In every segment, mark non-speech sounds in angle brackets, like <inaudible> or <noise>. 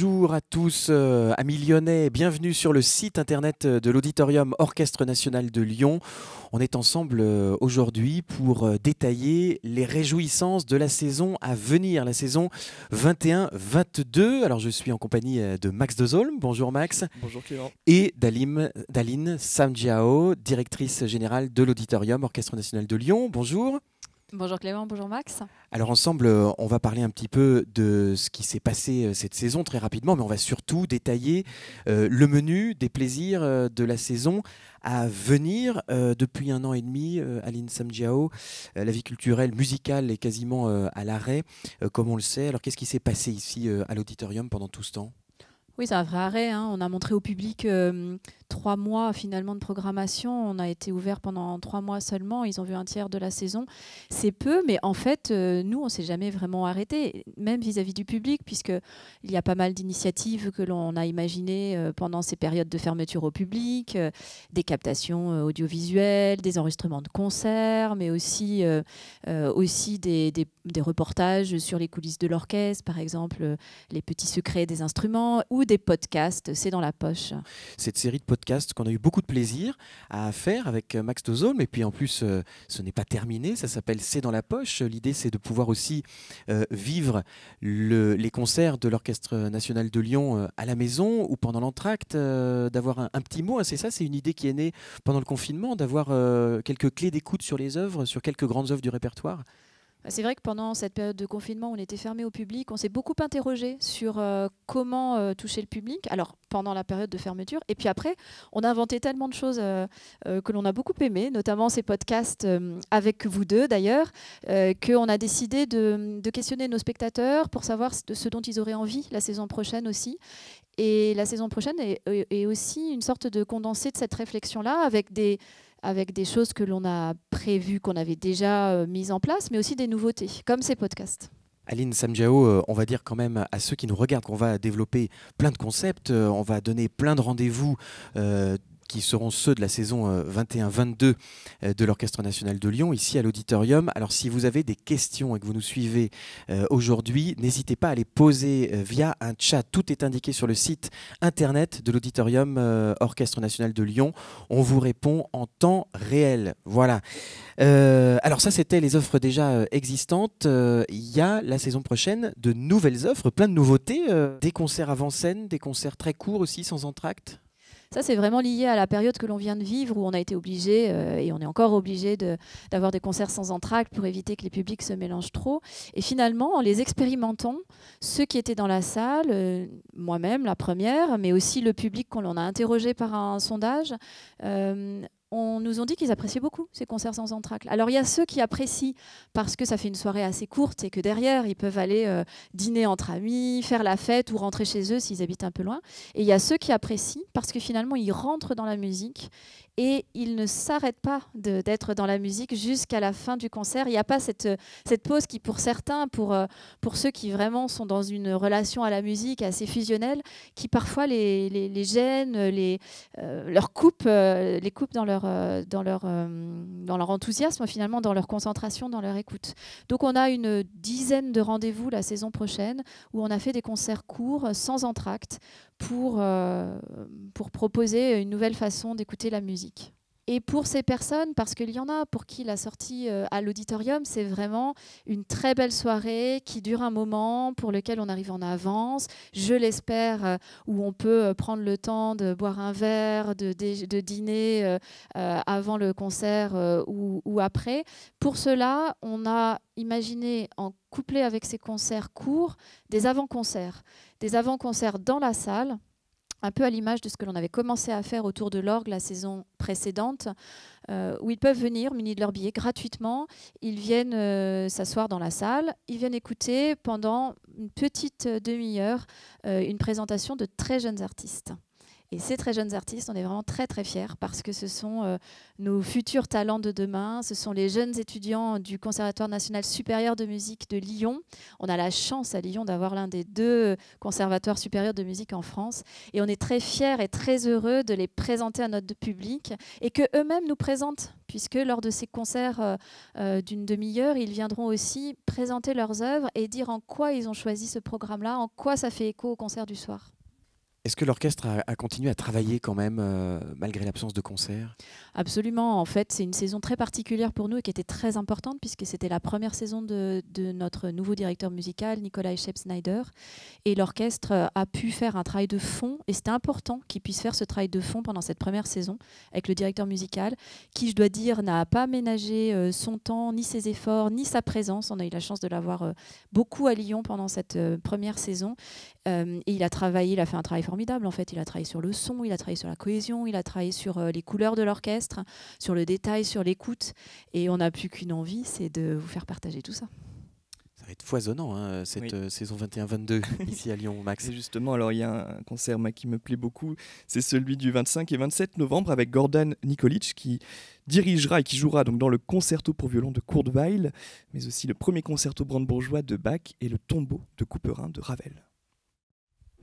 Bonjour à tous, euh, amis à Lyonnais. Bienvenue sur le site internet de l'Auditorium Orchestre National de Lyon. On est ensemble euh, aujourd'hui pour euh, détailler les réjouissances de la saison à venir, la saison 21-22. Alors, je suis en compagnie de Max Dezolm. Bonjour, Max. Bonjour, Clément. Et d'Aline, d'Aline Samjiao, directrice générale de l'Auditorium Orchestre National de Lyon. Bonjour. Bonjour Clément, bonjour Max. Alors ensemble, euh, on va parler un petit peu de ce qui s'est passé euh, cette saison très rapidement, mais on va surtout détailler euh, le menu des plaisirs de la saison à venir. depuis un an et demi, Aline Samjiao, la vie culturelle, musicale est quasiment à l'arrêt, comme on le sait. Alors qu'est-ce qui s'est passé ici à l'auditorium pendant tout ce temps oui, c'est un vrai arrêt. Hein. On a montré au public euh, trois mois finalement de programmation. On a été ouvert pendant trois mois seulement. Ils ont vu un tiers de la saison. C'est peu, mais en fait, euh, nous, on s'est jamais vraiment arrêté, même vis-à-vis du public, puisqu'il y a pas mal d'initiatives que l'on a imaginées euh, pendant ces périodes de fermeture au public, des captations audiovisuelles, des enregistrements de concerts, mais aussi aussi des, des, des reportages sur les coulisses de l'orchestre, par exemple euh, les petits secrets des instruments ou des podcasts, c'est dans la poche. Cette série de podcasts qu'on a eu beaucoup de plaisir à faire avec euh, Max Dozolm. et puis en plus euh, ce n'est pas terminé, ça s'appelle C'est dans la poche. L'idée c'est de pouvoir aussi vivre les concerts de l'Orchestre national de Lyon à la maison ou pendant l'entracte, d'avoir un, petit mot, c'est ça, c'est une idée qui est née pendant le confinement, d'avoir quelques clés d'écoute sur les œuvres, sur quelques grandes œuvres du répertoire. Bah, c'est vrai que pendant cette période de confinement, on était fermé au public. On s'est beaucoup interrogé sur euh, comment euh, toucher le public. Alors pendant la période de fermeture, et puis après, on a inventé tellement de choses euh, que l'on a beaucoup aimé, notamment ces podcasts avec vous deux d'ailleurs, qu'on a décidé de, questionner nos spectateurs pour savoir ce dont ils auraient envie la saison prochaine aussi. Et la saison prochaine est, est aussi une sorte de condensé de cette réflexion-là avec des avec des choses que l'on a prévues, qu'on avait déjà euh, mises en place, mais aussi des nouveautés, comme ces podcasts. Aline Samjao, euh, on va dire quand même à ceux qui nous regardent qu'on va développer plein de concepts, euh, on va donner plein de rendez-vous qui seront ceux de la saison 21-22 euh, euh, de l'Orchestre national de Lyon, ici à l'auditorium. Alors si vous avez des questions et que vous nous suivez euh, aujourd'hui, n'hésitez pas à les poser via un chat. Tout est indiqué sur le site internet de l'auditorium Orchestre national de Lyon. On vous répond en temps réel. Voilà. alors ça, c'était les offres déjà existantes. Il y a la saison prochaine de nouvelles offres, plein de nouveautés, des concerts avant scène, des concerts très courts aussi, sans entracte. Ça, c'est vraiment lié à la période que l'on vient de vivre où on a été obligé, euh, et on est encore obligé d'avoir des concerts sans entracte pour éviter que les publics se mélangent trop. Et finalement, en les expérimentant, ceux qui étaient dans la salle, euh, moi-même, la première, mais aussi le public qu'on a interrogé par un sondage, euh, on nous ont dit qu'ils appréciaient beaucoup ces concerts sans entracte. Alors il y a ceux qui apprécient parce que ça fait une soirée assez courte et que derrière ils peuvent aller euh, dîner entre amis, faire la fête ou rentrer chez eux s'ils habitent un peu loin. Et il y a ceux qui apprécient parce que finalement ils rentrent dans la musique et ils ne s'arrêtent pas d'être dans la musique jusqu'à la fin du concert. Il n'y a pas euh, cette, pause qui pour certains, pour, euh, pour ceux qui vraiment sont dans une relation à la musique assez fusionnelle, qui parfois les, les, les gêne, les, leur coupe, les coupe dans leur euh, dans, leur, euh, dans leur enthousiasme, finalement, dans leur concentration, dans leur écoute. Donc on a une dizaine de rendez-vous la saison prochaine où on a fait des concerts courts, euh, sans entracte, pour proposer une nouvelle façon d'écouter la musique. Et pour ces personnes, parce qu'il y en a pour qui la sortie euh, à l'auditorium, c'est vraiment une très belle soirée qui dure un moment, pour lequel on arrive en avance, je l'espère, euh, où on peut euh, prendre le temps de boire un verre, de, dîner avant le concert ou, après. Pour cela, on a imaginé en couplé avec ces concerts courts des avant-concerts, des avant-concerts dans la salle un peu à l'image de ce que l'on avait commencé à faire autour de l'orgue la saison précédente, euh, où ils peuvent venir munis de leur billet gratuitement. Ils viennent euh, s'asseoir dans la salle, ils viennent écouter pendant une petite euh, demi-heure une présentation de très jeunes artistes. Et ces très jeunes artistes, on est vraiment très très fiers parce que ce sont euh, nos futurs talents de demain, ce sont les jeunes étudiants du Conservatoire national supérieur de musique de Lyon. On a la chance à Lyon d'avoir l'un des deux conservatoires supérieurs de musique en France et on est très fiers et très heureux de les présenter à notre public et queux mêmes nous présentent puisque lors de ces concerts euh, euh, d'une demi-heure, ils viendront aussi présenter leurs œuvres et dire en quoi ils ont choisi ce programme-là, en quoi ça fait écho au concert du soir. Est-ce que l'orchestre a, continué à travailler quand même, euh, malgré l'absence de concert Absolument. En fait, c'est une saison très particulière pour nous et qui était très importante, puisque c'était la première saison de, notre nouveau directeur musical, Nicolas Eschep-Snyder. Et l'orchestre a pu faire un travail de fond, et c'était important qu'il puisse faire ce travail de fond pendant cette première saison avec le directeur musical, qui, je dois dire, n'a pas ménagé euh, son temps, ni ses efforts, ni sa présence. On a eu la chance de l'avoir euh, beaucoup à Lyon pendant cette première saison. Euh, et il a travaillé, il a fait un travail formidable en fait. Il a travaillé sur le son, il a travaillé sur la cohésion, il a travaillé sur euh, les couleurs de l'orchestre, sur le détail, sur l'écoute. Et on n'a plus qu'une envie, c'est de vous faire partager tout ça. Ça va être foisonnant hein, cette euh, saison 21-22 <laughs> ici à Lyon, Max. Et justement, alors il y a un concert qui me plaît beaucoup, c'est celui du 25 et 27 novembre avec Gordon Nikolic qui dirigera et qui jouera donc dans le concerto pour violon de Weill, mais aussi le premier concerto brandebourgeois de Bach et le tombeau de Couperin de Ravel.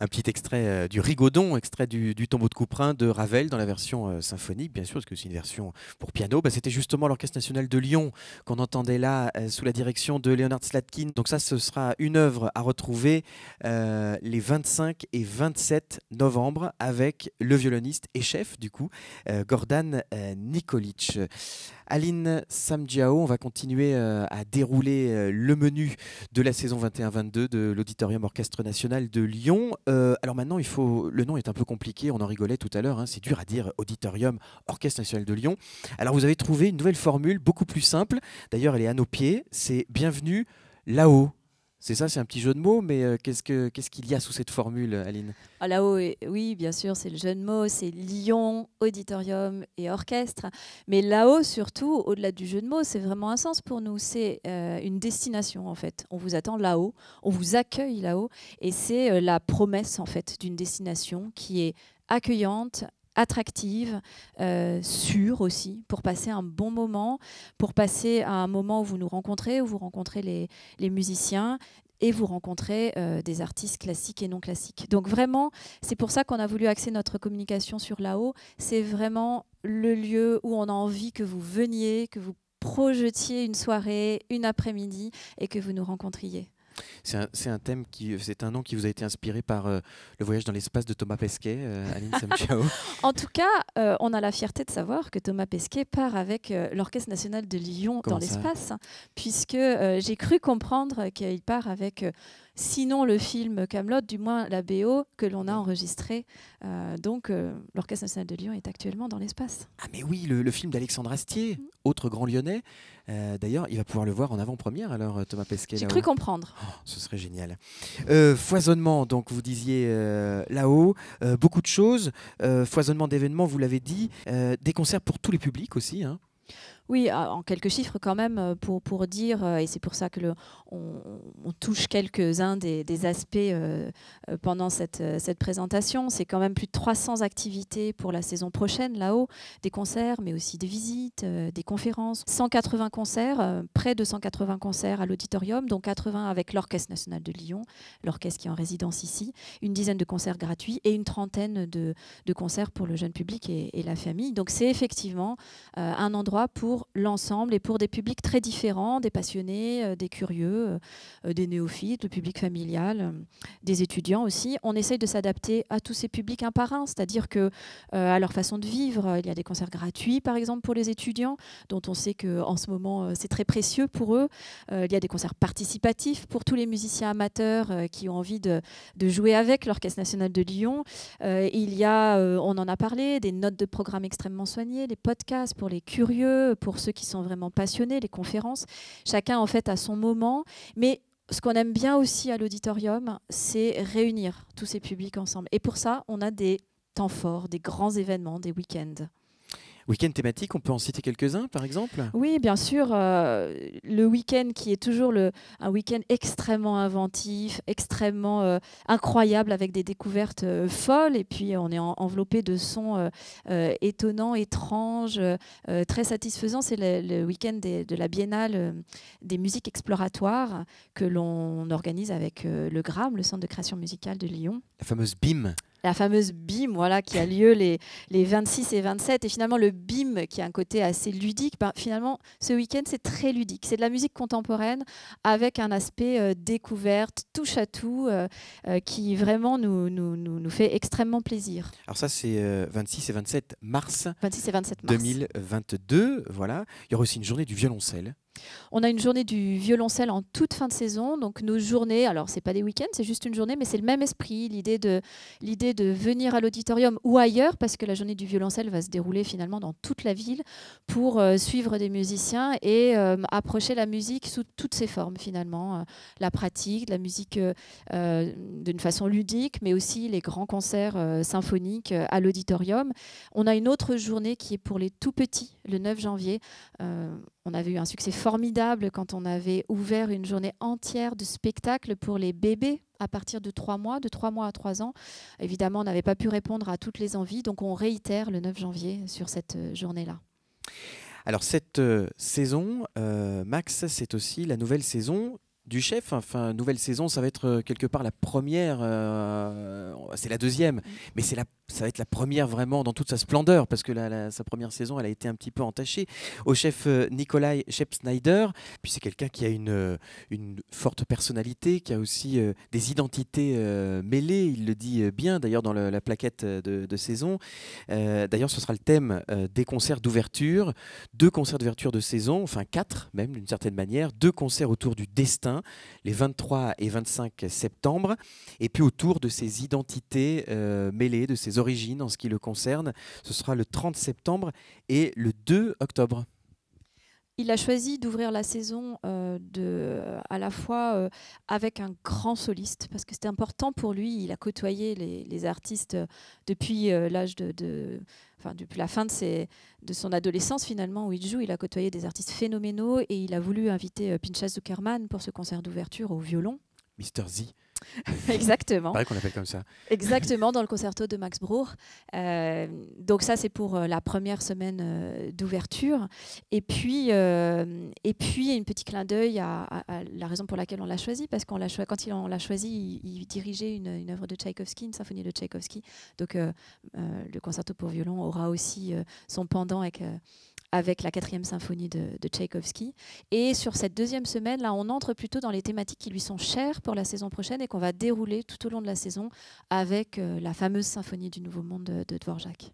un petit extrait euh, du Rigaudon, extrait du, tombeau de Couperin de Ravel dans la version euh, symphonique, bien sûr, parce que c'est une version pour piano. Bah, c'était justement l'Orchestre national de Lyon qu'on entendait là euh, sous la direction de Leonard Slatkin. Donc ça, ce sera une œuvre à retrouver les 25 et 27 novembre avec le violoniste et chef du coup, Gordon Nikolic. Aline Samdiao, on va continuer à dérouler le menu de la saison 21-22 de l'Auditorium Orchestre National de Lyon. Euh, alors maintenant, il faut. Le nom est un peu compliqué. On en rigolait tout à l'heure. Hein, c'est dur à dire. Auditorium, Orchestre National de Lyon. Alors vous avez trouvé une nouvelle formule beaucoup plus simple. D'ailleurs, elle est à nos pieds. C'est bienvenue là-haut c'est ça, c'est un petit jeu de mots, mais euh, qu'est-ce qu'il y a sous cette formule, Aline ah, Là-haut, oui, bien sûr, c'est le jeu de mots, c'est Lyon, auditorium et orchestre. Mais là-haut, surtout, au-delà du jeu de mots, c'est vraiment un sens pour nous. C'est euh, une destination, en fait. On vous attend là-haut, on vous accueille là-haut, et c'est euh, la promesse, en fait, d'une destination qui est accueillante, attractive, euh, sûre aussi, pour passer un bon moment, pour passer à un moment où vous nous rencontrez, où vous rencontrez les, musiciens et vous rencontrez euh, des artistes classiques et non classiques. Donc vraiment, c'est pour ça qu'on a voulu axer notre communication sur là-haut. C'est vraiment le lieu où on a envie que vous veniez, que vous projetiez une soirée, une après-midi et que vous nous rencontriez. C'est un, thème qui, c'est un nom qui vous a été inspiré par euh, le voyage dans l'espace de Thomas Pesquet, euh, Aline <laughs> Samchao. en tout cas, euh, on a la fierté de savoir que Thomas Pesquet part avec l'Orchestre national de Lyon dans l'espace, hein, puisque j'ai cru comprendre qu'il part avec sinon le film Camelot, du moins la BO que l'on a enregistrée. Euh, donc euh, l'Orchestre national de Lyon est actuellement dans l'espace. Ah mais oui, le, film d'Alexandre Astier, mm. autre grand lyonnais. Euh, d'ailleurs, il va pouvoir le voir en avant-première alors Thomas Pesquet. J'ai cru comprendre. Oh, ce serait génial. foisonnement, donc vous disiez là-haut, beaucoup de choses. foisonnement d'événements, vous l'avez dit. des concerts pour tous les publics aussi. Hein. Oui, ah, en quelques chiffres quand même, euh, pour, pour dire, euh, et c'est pour ça que on, touche quelques-uns des, aspects euh, pendant cette, cette présentation, c'est quand même plus de 300 activités pour la saison prochaine là-haut, des concerts, mais aussi des visites, des conférences, 180 concerts, près de 180 concerts à l'auditorium, dont 80 avec l'Orchestre national de Lyon, l'orchestre qui est en résidence ici, une dizaine de concerts gratuits et une trentaine de, concerts pour le jeune public et la famille. Donc c'est effectivement un endroit pour l'ensemble et pour des publics très différents, des passionnés, euh, des curieux, euh, euh, des néophytes, le public familial, des étudiants aussi. On essaye de s'adapter à tous ces publics un par un, c'est-à-dire que à leur façon de vivre. Il y a des concerts gratuits, par exemple, pour les étudiants, dont on sait que en ce moment, c'est très précieux pour eux. il y a des concerts participatifs pour tous les musiciens amateurs qui ont envie de, jouer avec l'Orchestre national de Lyon. il y a, on en a parlé, des notes de programme extrêmement soignées, des podcasts pour les curieux, pour pour ceux qui sont vraiment passionnés, les conférences. Chacun, en fait, à son moment. Mais ce qu'on aime bien aussi à l'auditorium, c'est réunir tous ces publics ensemble. Et pour ça, on a des temps forts, des grands événements, des week-ends. Week-end thématique, on peut en citer quelques-uns par exemple Oui, bien sûr. Euh, le week-end qui est toujours un week-end extrêmement inventif, extrêmement euh, incroyable avec des découvertes euh, folles. Et puis on est enveloppé de sons étonnants, étranges, très satisfaisants. C'est le, le week-end de la biennale des musiques exploratoires que l'on organise avec le GRAM, le Centre de création musicale de Lyon. La fameuse BIM la fameuse BIM voilà, qui a lieu les, 26 et 27. Et finalement, le BIM, qui a un côté assez ludique, ben, finalement, ce week-end, c'est très ludique. C'est de la musique contemporaine avec un aspect euh, découverte, touche à tout, euh, euh, qui vraiment nous, fait extrêmement plaisir. Alors ça, c'est 26 et 27 mars, 26 et 27 mars 2022. Voilà. Il y aura aussi une journée du violoncelle. On a une journée du violoncelle en toute fin de saison. Donc nos journées, alors c'est pas des week-ends, c'est juste une journée, mais c'est le même esprit, l'idée de, de venir à l'auditorium ou ailleurs, parce que la journée du violoncelle va se dérouler finalement dans toute la ville pour euh, suivre des musiciens et euh, approcher la musique sous toutes ses formes finalement. Euh, la pratique, la musique d'une façon ludique, mais aussi les grands concerts symphoniques à l'auditorium. On a une autre journée qui est pour les tout petits, le 9 janvier. on avait eu un succès formidable quand on avait ouvert une journée entière de spectacle pour les bébés à partir de trois mois, de trois mois à trois ans. Évidemment, on n'avait pas pu répondre à toutes les envies, donc on réitère le 9 janvier sur cette euh, journée-là. Alors cette euh, saison, euh, Max, c'est aussi la nouvelle saison du chef. Enfin, nouvelle saison, ça va être euh, quelque part la première. Euh, c'est la deuxième, mm. mais c'est la, ça va être la première vraiment dans toute sa splendeur parce que sa première saison, elle a été un petit peu entachée. Au chef euh, Nikolai Chef snyder puis c'est quelqu'un qui a une, une forte personnalité, qui a aussi des identités mêlées. Il le dit bien d'ailleurs dans la plaquette de saison. d'ailleurs, ce sera le thème des concerts d'ouverture, deux concerts d'ouverture de saison, enfin quatre même d'une certaine manière, deux concerts autour du destin les 23 et 25 septembre, et puis autour de ses identités euh, mêlées, de ses origines en ce qui le concerne, ce sera le 30 septembre et le 2 octobre il a choisi d'ouvrir la saison euh, de, à la fois euh, avec un grand soliste, parce que c'était important pour lui. Il a côtoyé les, artistes euh, depuis l'âge de, depuis la fin de, son adolescence finalement, où il joue, il a côtoyé des artistes phénoménaux et il a voulu inviter Pinchas Zuckerman pour ce concert d'ouverture au violon. Mr. Z, <laughs> Exactement. qu'on comme ça. Exactement, dans le <laughs> concerto de Max Bruch. Euh, donc ça, c'est pour euh, la première semaine euh, d'ouverture. Et puis, euh, et puis, une petit clin d'œil à, la raison pour laquelle on l'a choisi, parce qu'on l'a quand il, on l'a choisi, il, dirigeait une, une, œuvre de Tchaïkovski, une symphonie de Tchaïkovski. Donc le concerto pour violon aura aussi son pendant avec avec la quatrième symphonie de, Tchaïkovski. Et sur cette deuxième semaine, là, on entre plutôt dans les thématiques qui lui sont chères pour la saison prochaine et qu'on va dérouler tout au long de la saison avec euh, la fameuse symphonie du Nouveau Monde de, de Dvorak.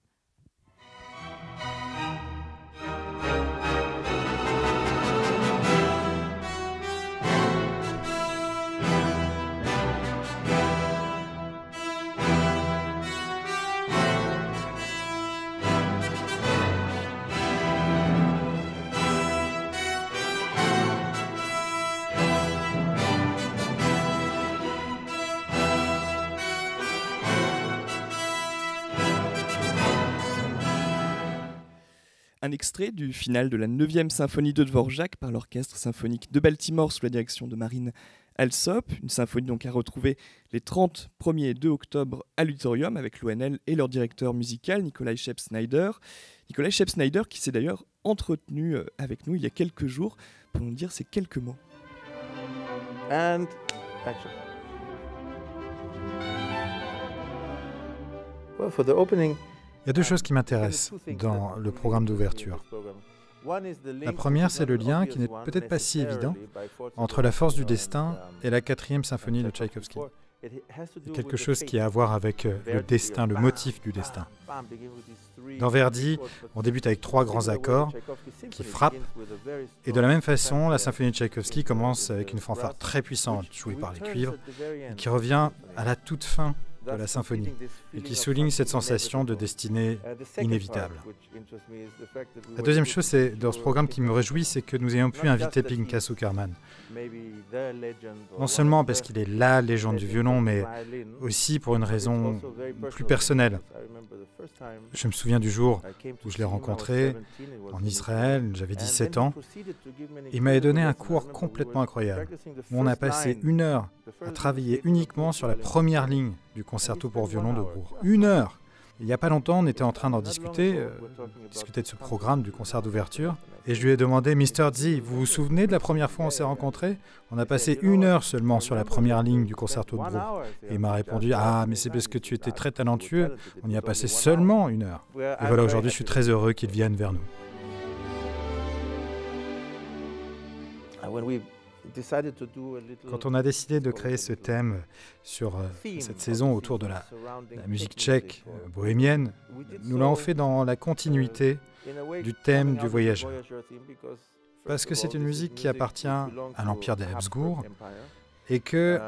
un extrait du final de la 9e symphonie de Dvorak par l'orchestre symphonique de Baltimore sous la direction de Marine Alsop, une symphonie donc à retrouver les 30, 1er et 2 octobre à l'Utorium avec l'ONL et leur directeur musical Nicolas Shep-Snyder. Nicolas Shep-Snyder qui s'est d'ailleurs entretenu euh, avec nous il y a quelques jours pour nous dire ces quelques mots. for il y a deux choses qui m'intéressent dans le programme d'ouverture. La première, c'est le lien, qui n'est peut-être pas si évident, entre la force du destin et la quatrième symphonie de Tchaïkovski. Quelque chose qui a à voir avec euh, le destin, le motif du destin. Dans Verdi, on débute avec trois grands accords qui frappent, et de la même façon, la symphonie de Tchaïkovski commence avec une fanfare très puissante jouée par les cuivres, qui revient à la toute fin de la symphonie, et qui souligne cette sensation de destinée inévitable. La deuxième chose dans ce programme qui me réjouit, c'est que nous ayons pu inviter Pinkas Sukarman. Non seulement parce qu'il est la légende du violon, mais aussi pour une raison plus personnelle. Je me souviens du jour où je l'ai rencontré en Israël, j'avais 17 ans, il m'avait donné un cours complètement incroyable, on a passé une heure à travailler uniquement sur la première ligne du concerto pour violon de Brou une heure. Il n'y a pas longtemps, on était en train d'en discuter, euh, discuter de ce programme du concert d'ouverture, et je lui ai demandé, Mr. Z, vous vous souvenez de la première fois où on s'est rencontrés On a passé une heure seulement sur la première ligne du concerto de groupe. Et il m'a répondu, ah, mais c'est parce que tu étais très talentueux, on y a passé seulement une heure. Et voilà, aujourd'hui, je suis très heureux qu'il vienne vers nous. Uh, quand on a décidé de créer ce thème sur euh, cette saison autour de la, musique tchèque euh, bohémienne, nous l'avons fait dans la continuité euh, du thème du voyageur. Parce que c'est une musique qui appartient à l'empire des Habsbourg et que,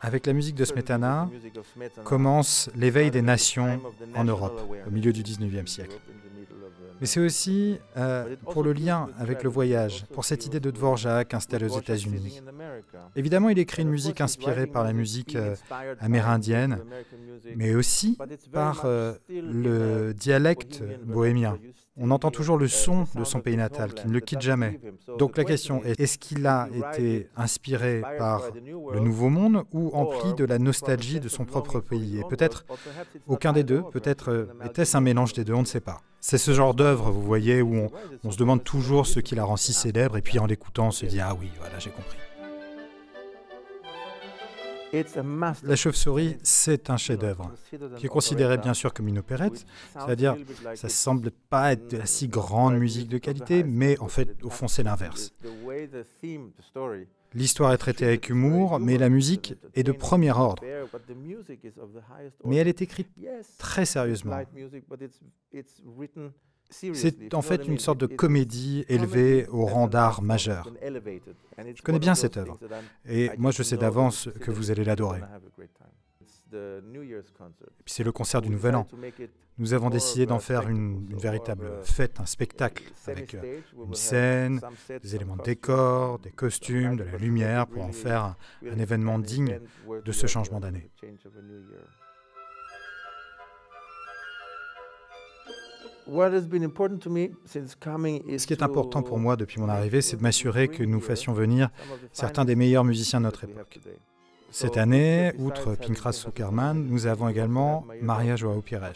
avec la musique de Smetana, commence l'éveil des nations en Europe au milieu du 19e siècle. Mais c'est aussi euh, bah, pour le lien avec le voyage, pour cette idée de Dvorak installée aux États-Unis. Évidemment, il écrit une musique inspirée par la musique euh, amérindienne, mais aussi par euh, le dialecte bohémien. On entend toujours le son de son pays natal qui ne le quitte jamais. Donc la question est, est-ce qu'il a été inspiré par le Nouveau Monde ou empli de la nostalgie de son propre pays Et peut-être aucun des deux, peut-être euh, était-ce un mélange des deux, on ne sait pas. C'est ce genre d'œuvre, vous voyez, où on, se demande toujours ce qui la rend si célèbre et puis en l'écoutant on se dit, ah oui, voilà, j'ai compris. La chauve-souris, c'est un chef-d'œuvre, qui est considéré bien sûr comme une opérette, c'est-à-dire ça semble pas être de la si grande musique de qualité, mais en fait, au fond, c'est l'inverse. L'histoire est traitée avec humour, mais la musique est de premier ordre. Mais elle est écrite très sérieusement. C'est en fait une sorte de comédie élevée au rang d'art majeur. Je connais bien cette œuvre et moi je sais d'avance que vous allez l'adorer. Puis c'est le concert du Nouvel An. Nous avons décidé d'en faire une, véritable fête, un spectacle, avec euh, une scène, des éléments de décor, des costumes, de la lumière, pour en faire un événement digne de ce changement uh, d'année. Ce qui est important pour moi depuis mon arrivée, c'est de m'assurer que nous fassions venir certains des meilleurs musiciens de notre époque. Cette année, outre Pinkras Zuckerman, nous avons également Maria Joao Pires.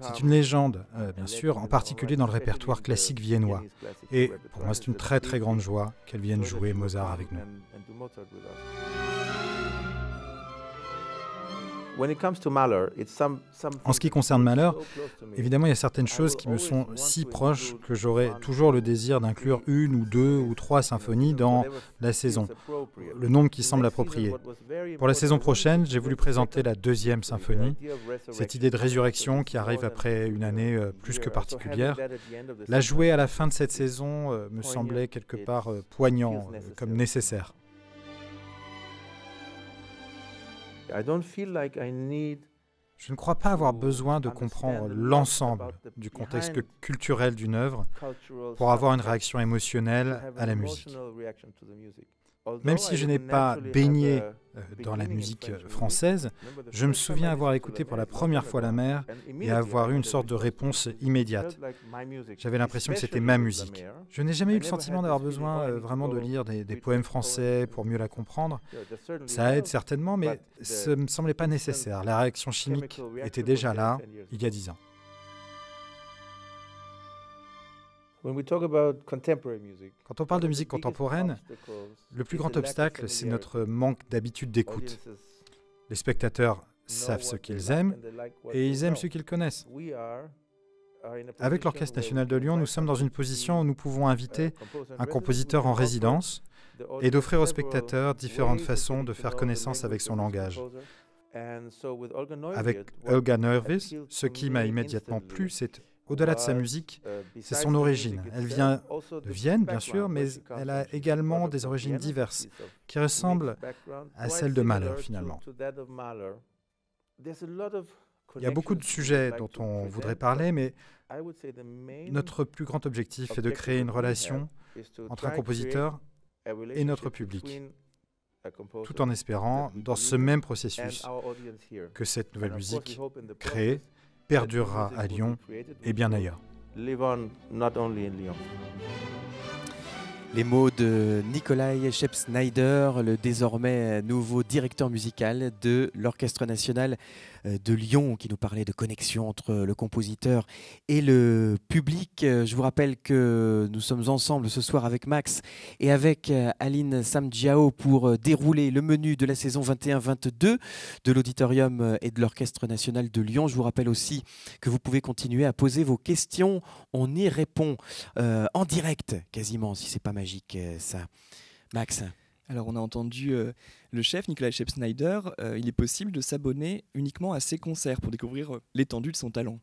C'est une légende, euh, bien sûr, en particulier dans le répertoire classique viennois. Et pour moi, c'est une très très grande joie qu'elle vienne jouer Mozart avec nous. En ce qui concerne malheur, évidemment, il y a certaines choses qui me sont si proches que j'aurais toujours le désir d'inclure une ou deux ou trois symphonies dans la saison, le nombre qui semble approprié. Pour la saison prochaine, j'ai voulu présenter la deuxième symphonie, cette idée de résurrection qui arrive après une année euh, plus que particulière. La jouer à la fin de cette saison euh, me semblait quelque part euh, poignant, comme nécessaire. Je ne crois pas avoir besoin de comprendre l'ensemble du contexte culturel d'une œuvre pour avoir une réaction émotionnelle à la musique. Même si je n'ai pas baigné euh, dans la musique euh, française, je me souviens avoir écouté pour la première fois la mer et avoir eu une sorte de réponse immédiate. J'avais l'impression que c'était ma musique. Je n'ai jamais eu le sentiment d'avoir besoin euh, vraiment de lire des, poèmes français pour mieux la comprendre. Ça aide certainement, mais ça ne me semblait pas nécessaire. La réaction chimique était déjà là il y a dix ans. Quand on parle de musique contemporaine, le plus grand obstacle, c'est notre manque d'habitude d'écoute. Les spectateurs savent ce qu'ils aiment et ils aiment ce qu'ils connaissent. Avec l'Orchestre national de Lyon, nous sommes dans une position où nous pouvons inviter un compositeur en résidence et d'offrir aux spectateurs différentes façons de faire connaissance avec son langage. Avec Olga Nervis, ce qui m'a immédiatement plu, c'est au-delà de sa musique, uh, c'est son origine. Elle vient de Vienne, bien sûr, mais elle a également des origines diverses, qui ressemblent à celles de Mahler, finalement. Il y a beaucoup de sujets dont on voudrait parler, mais notre plus grand objectif est de créer une relation entre un compositeur et notre public, tout en espérant, dans ce même processus, que cette nouvelle musique crée, perdurera à Lyon et bien ailleurs. Les mots de Nikolai shep le désormais nouveau directeur musical de l'Orchestre national euh, de Lyon qui nous parlait de connexion entre euh, le compositeur et le public. Euh, je vous rappelle que nous sommes ensemble ce soir avec Max et avec Aline Samdiao pour dérouler le menu de la saison 21-22 de l'Auditorium et de l'Orchestre national de Lyon. Je vous rappelle aussi que vous pouvez continuer à poser vos questions. On y répond en direct quasiment, si c'est pas magique ça. Max. Alors on a entendu euh, le chef Nicolas Shep Snyder, euh, il est possible de s'abonner uniquement à ses concerts pour découvrir euh, l'étendue de son talent.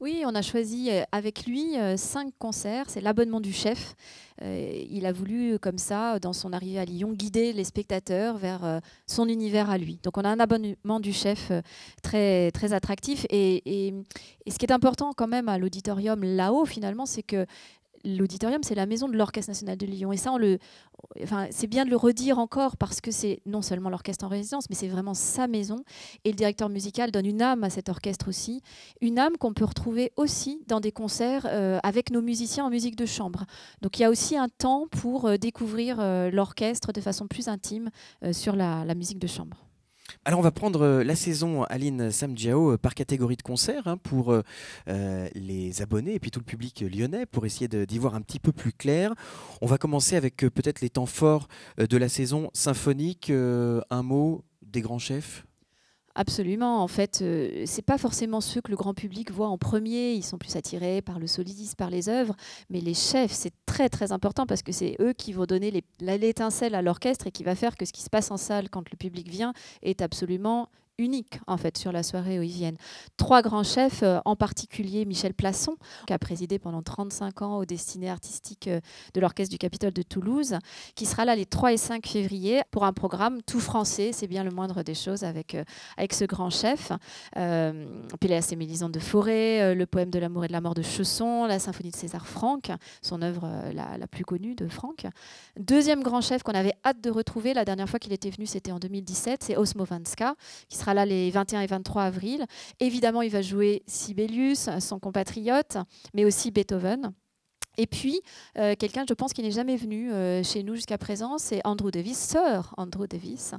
Oui, on a choisi avec lui cinq concerts, c'est l'abonnement du chef. il a voulu, comme ça, dans son arrivée à Lyon, guider les spectateurs vers son univers à lui. Donc on a un abonnement du chef très, très attractif. et ce qui est important quand même à l'auditorium là-haut, finalement, c'est que l'auditorium, c'est la maison de l'Orchestre national de Lyon. Et ça, c'est bien de le redire encore parce que c'est non seulement l'orchestre en résidence, mais c'est vraiment sa maison. Et le directeur musical donne une âme à cet orchestre aussi, une âme qu'on peut retrouver aussi dans des concerts euh, avec nos musiciens en musique de chambre. Donc il y a aussi un temps pour euh, découvrir euh, l'orchestre de façon plus intime sur la musique de chambre. Alors on va prendre euh, la saison Aline Samdiao euh, par catégorie de concert hein, pour euh, les abonnés et puis tout le public lyonnais pour essayer d'y voir un petit peu plus clair. On va commencer avec peut-être les temps forts de la saison symphonique. un mot des grands chefs Absolument. En fait, ce euh, c'est pas forcément ceux que le grand public voit en premier. Ils sont plus attirés par le soliste, par les œuvres. Mais les chefs, c'est très très important parce que c'est eux qui vont donner l'étincelle à l'orchestre et qui va faire que ce qui se passe en salle quand le public vient est absolument unique en fait sur la soirée où ils viennent. Trois grands chefs, euh, en particulier Michel Plasson, qui a présidé pendant 35 ans aux destinées artistiques euh, de l'Orchestre du Capitole de Toulouse, qui sera là les 3 et 5 février pour un programme tout français, c'est bien le moindre des choses avec, euh, avec ce grand chef. Péléas et Mélisande de Forêt, le poème de l'amour et de la mort de Chausson, la symphonie de César Franck, son œuvre la, la, plus connue de Franck. Deuxième grand chef qu'on avait hâte de retrouver, la dernière fois qu'il était venu c'était en 2017, c'est Osmo Vanska, qui sera là les 21 et 23 avril. Évidemment, il va jouer Sibelius, son compatriote, mais aussi Beethoven. Et puis, euh, quelqu'un, je pense, qui n'est jamais venu euh, chez nous jusqu'à présent, c'est Andrew Davis, sœur Andrew Davis,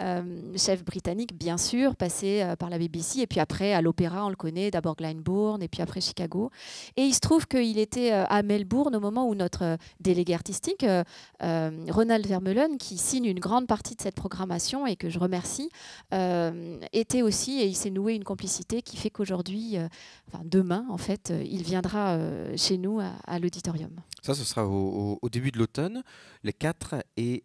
euh, chef britannique, bien sûr, passé par la BBC, et puis après à l'opéra, on le connaît, d'abord Glyndebourne, et puis après Chicago. Et il se trouve qu'il était à Melbourne au moment où notre délégué artistique, Ronald Vermeulen, qui signe une grande partie de cette programmation et que je remercie, était aussi, et il s'est noué une complicité qui fait qu'aujourd'hui, enfin demain en fait, il viendra chez nous à, à l'audition ça, ce sera au, début de l'automne, les 4 et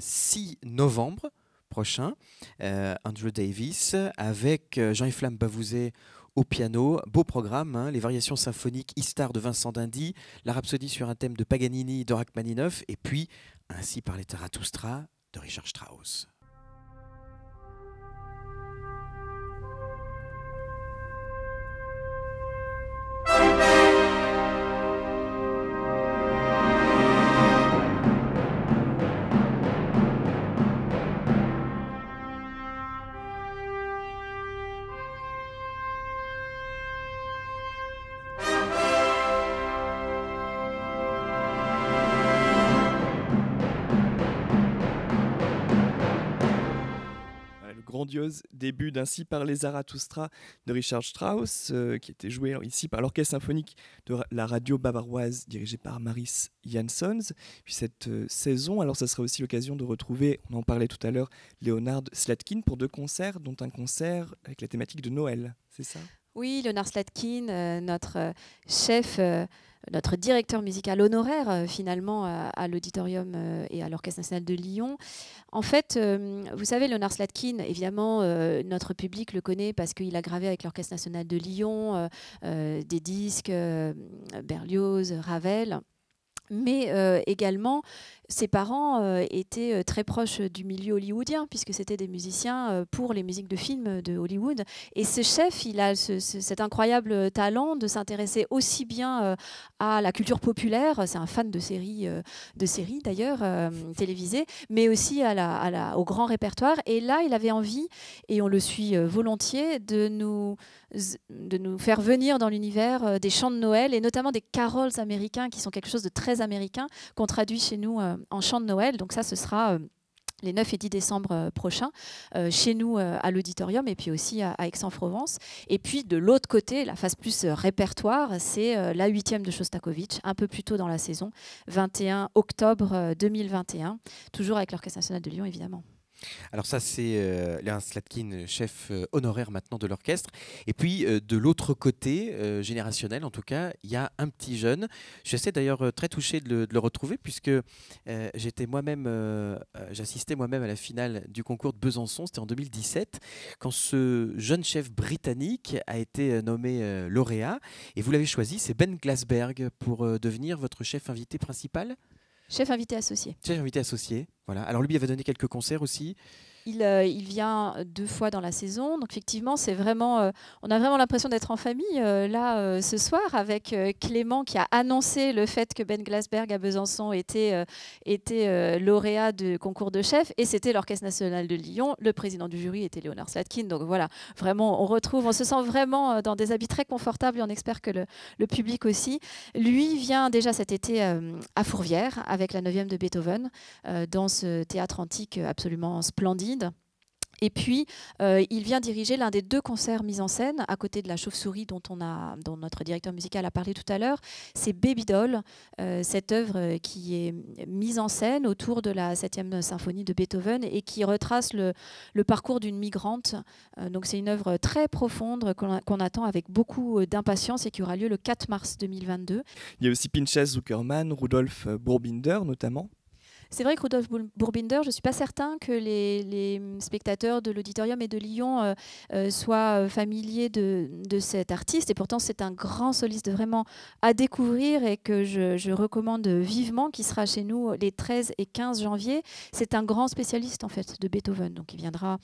6 euh, novembre prochain. Euh, Andrew Davis avec euh, Jean-Yves Bavouzet au piano. Beau programme, hein, les variations symphoniques Istar de Vincent Dindy, la rhapsodie sur un thème de Paganini de Rachmaninoff, et puis Ainsi par les Taratoustra de Richard Strauss. grandiose début d'Ainsi les Zarathustra de Richard Strauss, euh, qui était joué ici par l'orchestre symphonique de la radio bavaroise dirigé par Maris Jansons, Puis cette euh, saison, alors ça sera aussi l'occasion de retrouver, on en parlait tout à l'heure, Leonard Slatkin pour deux concerts, dont un concert avec la thématique de Noël, c'est ça oui, Leonard Slatkin, euh, notre euh, chef, euh, notre directeur musical honoraire finalement à, l'Auditorium et à l'Orchestre national de Lyon. En fait, vous savez, Leonard Slatkin, évidemment, notre public le connaît parce qu'il a gravé avec l'Orchestre national de Lyon des disques Berlioz, Ravel mais également ses parents euh, étaient euh, très proches euh, du milieu hollywoodien, puisque c'était des musiciens pour les musiques de films de Hollywood. Et ce chef, il a cet incroyable talent de s'intéresser aussi bien à la culture populaire, c'est un fan de séries, de séries d'ailleurs, télévisées, mais aussi à la, au grand répertoire. Et là, il avait envie, et on le suit volontiers, de nous, de nous faire venir dans l'univers des chants de Noël, et notamment des carols américains, qui sont quelque chose de très américain, qu'on traduit chez nous en chant de Noël. Donc ça, ce sera euh, les 9 et 10 décembre euh, prochains, euh, chez nous à l'auditorium et puis aussi à, Aix-en-Provence. Et puis de l'autre côté, la phase plus répertoire, c'est la huitième de Shostakovich, un peu plus tôt dans la saison, 21 octobre 2021, toujours avec l'Orchestre national de Lyon évidemment. Alors ça, c'est euh, Léon Slatkin, chef euh, honoraire maintenant de l'orchestre. Et puis, euh, de l'autre côté, euh, générationnel en tout cas, il y a un petit jeune. Je suis d'ailleurs très touché de le, retrouver puisque j'étais moi-même, j'assistais moi-même à la finale du concours de Besançon, c'était en 2017, quand ce jeune chef britannique a été nommé lauréat. Et vous l'avez choisi, c'est Ben Glasberg pour devenir votre chef invité principal Chef invité associé. Chef invité associé, voilà. Alors lui, il avait donné quelques concerts aussi. Euh, il, vient deux fois dans la saison. Donc effectivement, c'est vraiment, euh, on a vraiment l'impression d'être en famille euh, là ce soir avec Clément qui a annoncé le fait que Ben Glasberg à Besançon était, lauréat du concours de chef et c'était l'Orchestre national de Lyon. Le président du jury était Léonard Slatkin. Donc voilà, vraiment, on retrouve, on se sent vraiment dans des habits très confortables et on espère que le, public aussi. Lui vient déjà cet été à Fourvière avec la 9e de Beethoven dans ce théâtre antique absolument splendide et puis, euh, il vient diriger l'un des deux concerts mis en scène, à côté de la chauve-souris dont, on a, dont notre directeur musical a parlé tout à l'heure. C'est Baby Doll, euh, cette œuvre qui est mise en scène autour de la 7e symphonie de Beethoven et qui retrace le, le parcours d'une migrante. Euh, donc, c'est une œuvre très profonde qu'on attend avec beaucoup d'impatience et qui aura lieu le 4 mars 2022. Il y a aussi Pinchas Zuckerman, Rudolf Bourbinder notamment. C'est vrai que Rudolf Bourbinder, je ne suis pas certain que les, spectateurs de l'auditorium et de Lyon euh, euh, soient euh, familiers de, cet artiste. Et pourtant, c'est un grand soliste vraiment à découvrir et que je, recommande vivement, qui sera chez nous les 13 et 15 janvier. C'est un grand spécialiste en fait de Beethoven, donc il viendra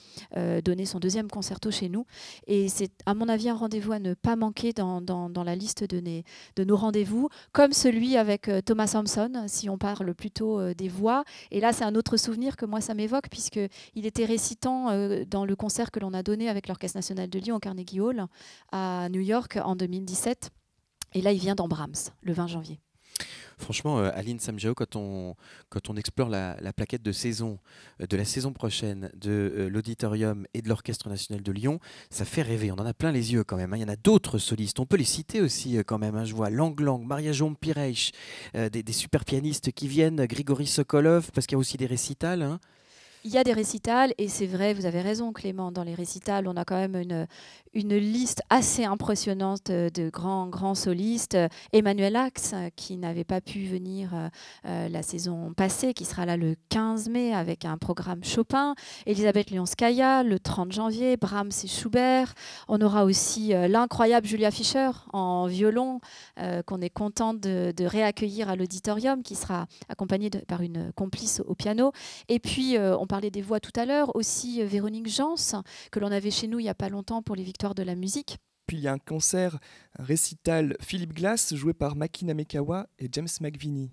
donner son deuxième concerto chez nous. Et c'est à mon avis un rendez-vous à ne pas manquer dans, la liste de, nos, de nos rendez-vous, comme celui avec Thomas Sampson, si on parle plutôt des voix et là, c'est un autre souvenir que moi, ça m'évoque, puisqu'il était récitant euh, dans le concert que l'on a donné avec l'Orchestre national de Lyon au Carnegie Hall à New York en 2017. Et là, il vient dans Brahms, le 20 janvier. Franchement, euh, Aline Samjao, quand on, quand on explore la, plaquette de saison, euh, de la saison prochaine, de euh, l'Auditorium et de l'Orchestre National de Lyon, ça fait rêver. On en a plein les yeux quand même. Hein. Il y en a d'autres solistes. On peut les citer aussi quand même. Hein. Je vois Lang Lang, Maria Jom Pireich, des, super pianistes qui viennent, Grigory Sokolov, parce qu'il y a aussi des récitals. Hein il y a des récitals, et c'est vrai, vous avez raison Clément, dans les récitals, on a quand même une, une liste assez impressionnante de grands, grands solistes. Emmanuel Axe, euh, qui n'avait pas pu venir euh, euh, la saison passée, qui sera là le 15 mai avec un programme Chopin. Elisabeth Lyonskaya, le 30 janvier, Brahms et Schubert. On aura aussi l'incroyable Julia Fischer en violon, qu'on est content de, réaccueillir à l'auditorium, qui sera accompagnée par une complice au piano. Et puis, on parlait des voix tout à l'heure, aussi euh, Véronique Jans, que l'on avait chez nous il n'y a pas longtemps pour les victoires de la musique. Puis il y a un concert, un récital Philippe Glass joué par Maki Namekawa et James McVinnie.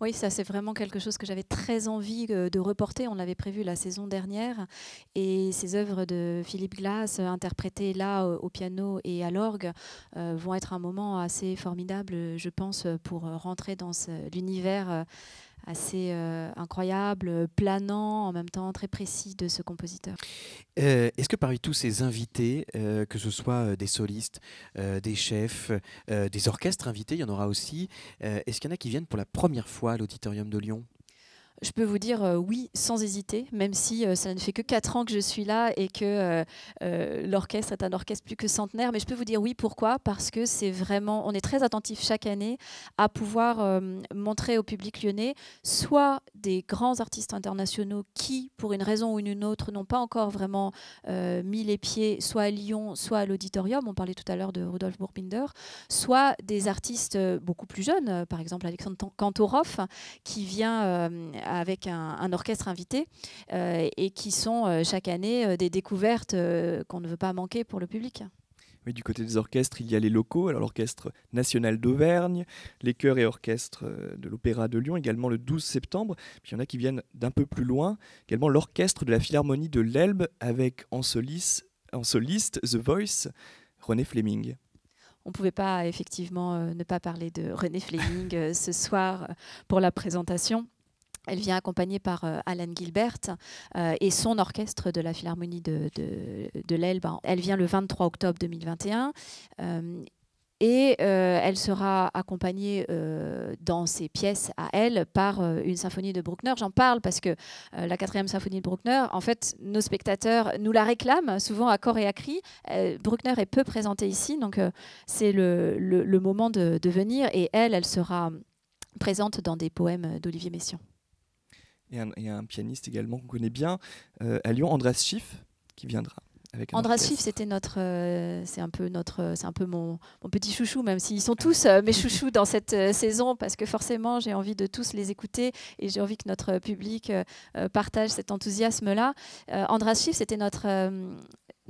Oui, ça c'est vraiment quelque chose que j'avais très envie euh, de reporter. On l'avait prévu la saison dernière. Et ces œuvres de Philippe Glass, euh, interprétées là au piano et à l'orgue, vont être un moment assez formidable, je pense, pour rentrer dans l'univers assez euh, incroyable, planant, en même temps très précis de ce compositeur. Euh, est-ce que parmi tous ces invités, euh, que ce soit des solistes, des chefs, des orchestres invités, il y en aura aussi, est-ce qu'il y en a qui viennent pour la première fois à l'Auditorium de Lyon je peux vous dire euh, oui sans hésiter, même si euh, ça ne fait que 4 ans que je suis là et que euh, l'orchestre est un orchestre plus que centenaire. Mais je peux vous dire oui, pourquoi Parce que c'est vraiment, on est très attentif chaque année à pouvoir montrer au public lyonnais soit des grands artistes internationaux qui, pour une raison ou une autre, n'ont pas encore vraiment mis les pieds soit à Lyon, soit à l'auditorium. On parlait tout à l'heure de Rudolf Burbinder, soit des artistes beaucoup plus jeunes, par exemple Alexandre Kantorov, qui vient avec un, orchestre invité euh, et qui sont euh, chaque année euh, des découvertes qu'on ne veut pas manquer pour le public. du côté des orchestres, il y a les locaux, alors l'Orchestre national d'Auvergne, les chœurs et orchestres de l'Opéra de Lyon, également le 12 septembre. Puis il y en a qui viennent d'un peu plus loin, également l'Orchestre de la Philharmonie de l'Elbe avec en soliste, The Voice, René Fleming. On ne pouvait pas effectivement ne pas parler de René Fleming ce soir pour la présentation. Elle vient accompagnée par euh, Alan Gilbert euh, et son orchestre de la Philharmonie de, de, Elle vient le 23 octobre 2021. et euh, elle sera accompagnée dans ses pièces à elle par une symphonie de Bruckner. J'en parle parce que la quatrième symphonie de Bruckner, en fait, nos spectateurs nous la réclament souvent à corps et à cri. Bruckner est peu présenté ici, donc c'est le, moment de, de venir. Et elle, elle sera présente dans des poèmes d'Olivier Messiaen et un, pianiste également qu'on connaît bien euh, à Lyon, Andras Schiff, qui viendra. avec. Andras Schiff, c'était notre, euh, c'est un peu notre, euh, c'est un peu mon, petit chouchou, même s'ils sont ah. tous mes chouchous dans cette saison, parce que forcément j'ai envie de tous les écouter et j'ai envie que notre public partage cet enthousiasme-là. Andras Schiff, c'était notre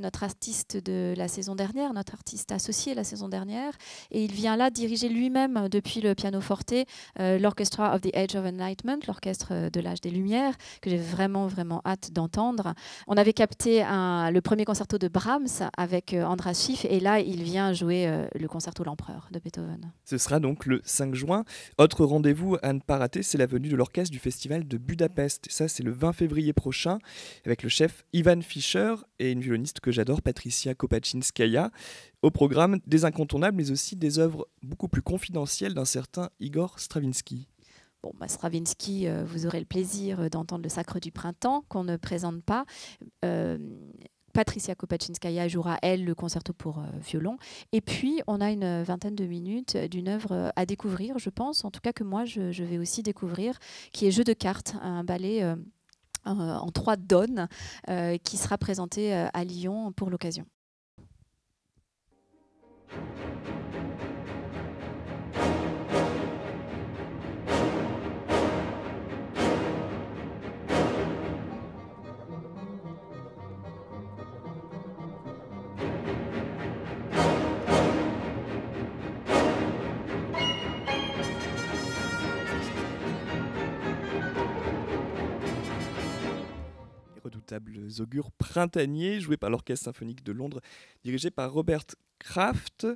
notre artiste de la saison dernière, notre artiste associé la saison dernière. Et il vient là diriger lui-même, euh, depuis le pianoforte, euh, l'Orchestra of the Age of Enlightenment, l'orchestre euh, de l'âge des Lumières, que j'ai vraiment, vraiment hâte d'entendre. On avait capté le premier concerto de Brahms avec Andras Schiff, et là, il vient jouer le concerto L'Empereur de Beethoven. Ce sera donc le 5 juin. Autre rendez-vous à ne pas rater, c'est la venue de l'orchestre du Festival de Budapest. Ça, c'est le 20 février prochain, avec le chef Ivan Fischer et une violoniste que j'adore, Patricia Kopaczynskaya, au programme des incontournables, mais aussi des œuvres beaucoup plus confidentielles d'un certain Igor Stravinsky. Bon, bah, Stravinsky, euh, vous aurez le plaisir euh, d'entendre le Sacre du Printemps, qu'on ne présente pas. Euh, Patricia Kopaczynskaya jouera, elle, le concerto pour violon. Et puis, on a une vingtaine de minutes d'une œuvre à découvrir, je pense, en tout cas que moi, je, je vais aussi découvrir, qui est Jeu de cartes, un ballet euh, en trois donnes euh, qui sera présentée euh, à Lyon pour l'occasion. redoutables augures printaniers, joué par l'Orchestre symphonique de Londres, dirigé par Robert Kraft.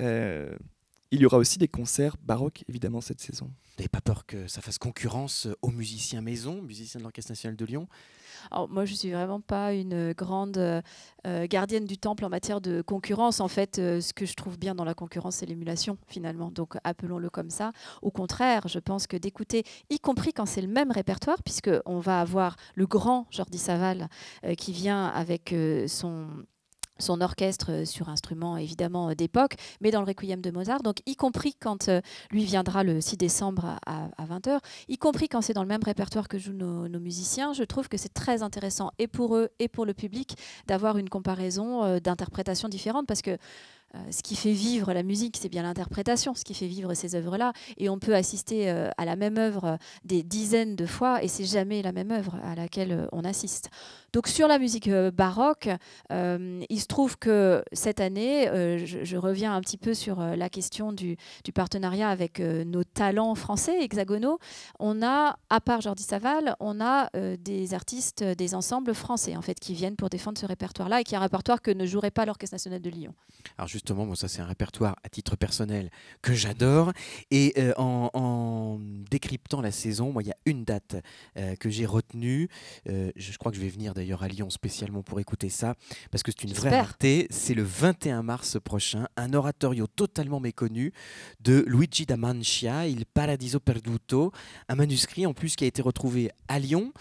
Euh, il y aura aussi des concerts baroques, évidemment, cette saison. Vous n'avez pas peur que ça fasse concurrence euh, aux musiciens maison, musiciens de l'Orchestre national de Lyon Moi, je ne suis vraiment pas une euh, grande euh, gardienne du temple en matière de concurrence. En fait, ce que je trouve bien dans la concurrence, c'est l'émulation, finalement. Donc, appelons-le comme ça. Au contraire, je pense que d'écouter, y compris quand c'est le même répertoire, puisqu'on va avoir le grand Jordi Saval qui vient avec son son orchestre euh, sur instruments évidemment euh, d'époque, mais dans le Requiem de Mozart, donc y compris quand euh, lui viendra le 6 décembre à, 20h, y compris quand c'est dans le même répertoire que jouent nos, musiciens, je trouve que c'est très intéressant et pour eux et pour le public d'avoir une comparaison d'interprétations différentes parce que euh, ce qui fait vivre la musique, c'est bien l'interprétation, ce qui fait vivre ces œuvres-là. Et on peut assister euh, à la même œuvre euh, des dizaines de fois, et c'est jamais la même œuvre à laquelle on assiste. Donc sur la musique baroque, il se trouve que cette année, je, reviens un petit peu sur la question du, partenariat avec nos talents français hexagonaux. On a, à part Jordi Saval, on a des artistes, des ensembles français en fait, qui viennent pour défendre ce répertoire-là et qui est un répertoire que ne jouerait pas l'Orchestre national de Lyon justement, ça c'est un répertoire à titre personnel que j'adore. Et euh, en, décryptant la saison, moi il y a une date euh, que j'ai retenue. Euh, je crois que je vais venir d'ailleurs à Lyon spécialement pour écouter ça, parce que c'est une vraie rareté. C'est le 21 mars prochain, un oratorio totalement méconnu de Luigi da Mancia, Il Paradiso Perduto, un manuscrit en plus qui a été retrouvé à Lyon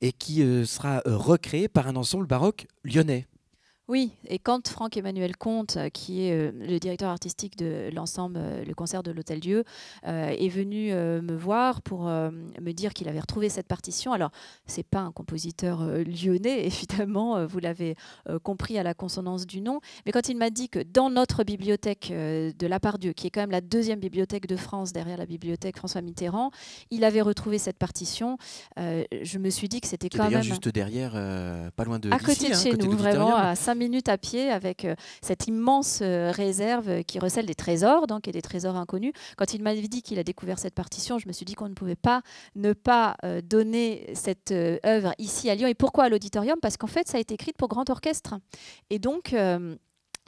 et qui sera recréé par un ensemble baroque lyonnais. Oui, et quand Franck-Emmanuel Comte, euh, qui est euh, le directeur artistique de l'ensemble euh, Le Concert de l'Hôtel Dieu, est venu me voir pour me dire qu'il avait retrouvé cette partition. Alors, c'est pas un compositeur lyonnais, <laughs> évidemment, vous l'avez compris à la consonance du nom, mais quand il m'a dit que dans notre bibliothèque de La part Dieu, qui est quand même la deuxième bibliothèque de France derrière la bibliothèque François Mitterrand, il avait retrouvé cette partition, je me suis dit que c'était quand même juste derrière, pas loin de à côté de hein, chez nous, vraiment à saint minutes à pied avec euh, cette immense euh, réserve euh, qui recèle des trésors, donc et des trésors inconnus. Quand il m'avait dit qu'il a découvert cette partition, je me suis dit qu'on ne pouvait pas ne pas donner cette œuvre ici à Lyon. Et pourquoi à l'auditorium Parce qu'en fait, ça a été écrite pour grand orchestre. Et donc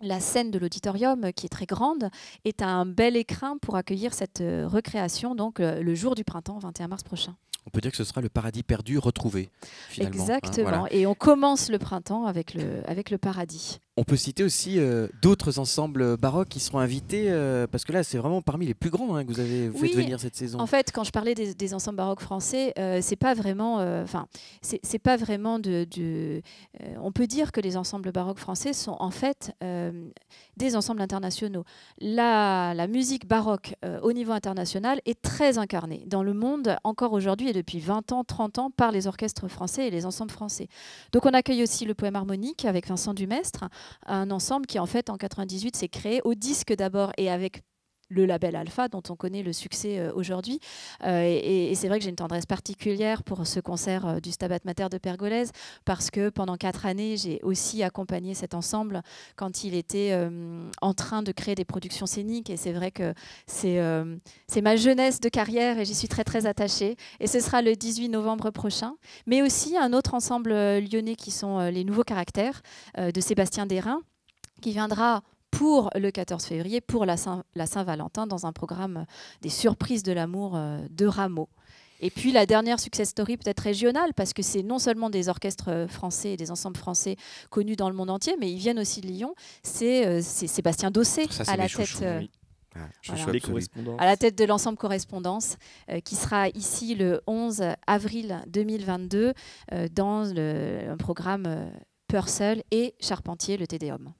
la scène de l'auditorium, qui est très grande, est un bel écrin pour accueillir cette recréation, donc le jour du printemps, 21 mars prochain on peut dire que ce sera le paradis perdu retrouvé. Hein, Exactement. Et on commence le printemps avec le, avec le paradis. On peut citer aussi euh, d'autres ensembles baroques qui seront invités, euh, parce que là, c'est vraiment parmi les plus grands hein, que vous avez fait venir cette saison. En fait, quand je parlais des, ensembles baroques français, euh, c'est pas vraiment, enfin, c'est pas vraiment de. on peut dire que les ensembles baroques français sont en fait des ensembles internationaux. La, la musique baroque au niveau international est très incarnée dans le monde encore aujourd'hui et depuis 20 ans, 30 ans par les orchestres français et les ensembles français. Donc, on accueille aussi le poème harmonique avec Vincent Dumestre un ensemble qui en fait en 98 s'est créé au disque d'abord et avec le label Alpha dont on connaît le succès euh, aujourd'hui. Euh, et, c'est vrai que j'ai une tendresse particulière pour ce concert euh, du Stabat Mater de Pergolèse parce que pendant quatre années, j'ai aussi accompagné cet ensemble quand il était en train de créer des productions scéniques. Et c'est vrai que c'est ma jeunesse de carrière et j'y suis très très attachée. Et ce sera le 18 novembre prochain. Mais aussi un autre ensemble lyonnais qui sont les nouveaux caractères de Sébastien Derain qui viendra pour le 14 février, pour la Saint-Valentin, dans un programme euh, des surprises de l'amour euh, de Rameau. Et puis la dernière success story peut-être régionale, parce que c'est non seulement des orchestres euh, français et des ensembles français connus dans le monde entier, mais ils viennent aussi de Lyon, c'est Sébastien Dossé à la tête. Ah, à la tête de l'ensemble correspondance, qui sera ici le 11 avril 2022 dans le, un programme Purcell et Charpentier, le TDOM.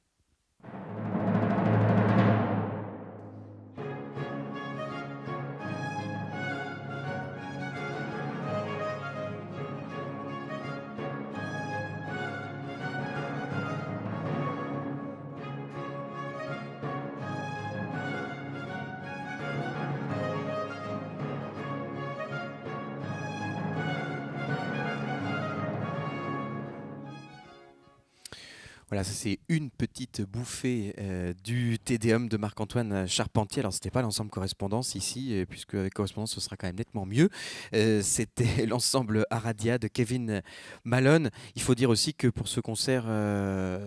Voilà, c'est une petite bouffée euh, du TDM de Marc-Antoine euh, Charpentier. Alors c'était pas l'ensemble correspondance ici, euh, puisque avec correspondance ce sera quand même nettement mieux. c'était <laughs> l'ensemble Aradia de Kevin Malone. Il faut dire aussi que pour ce concert,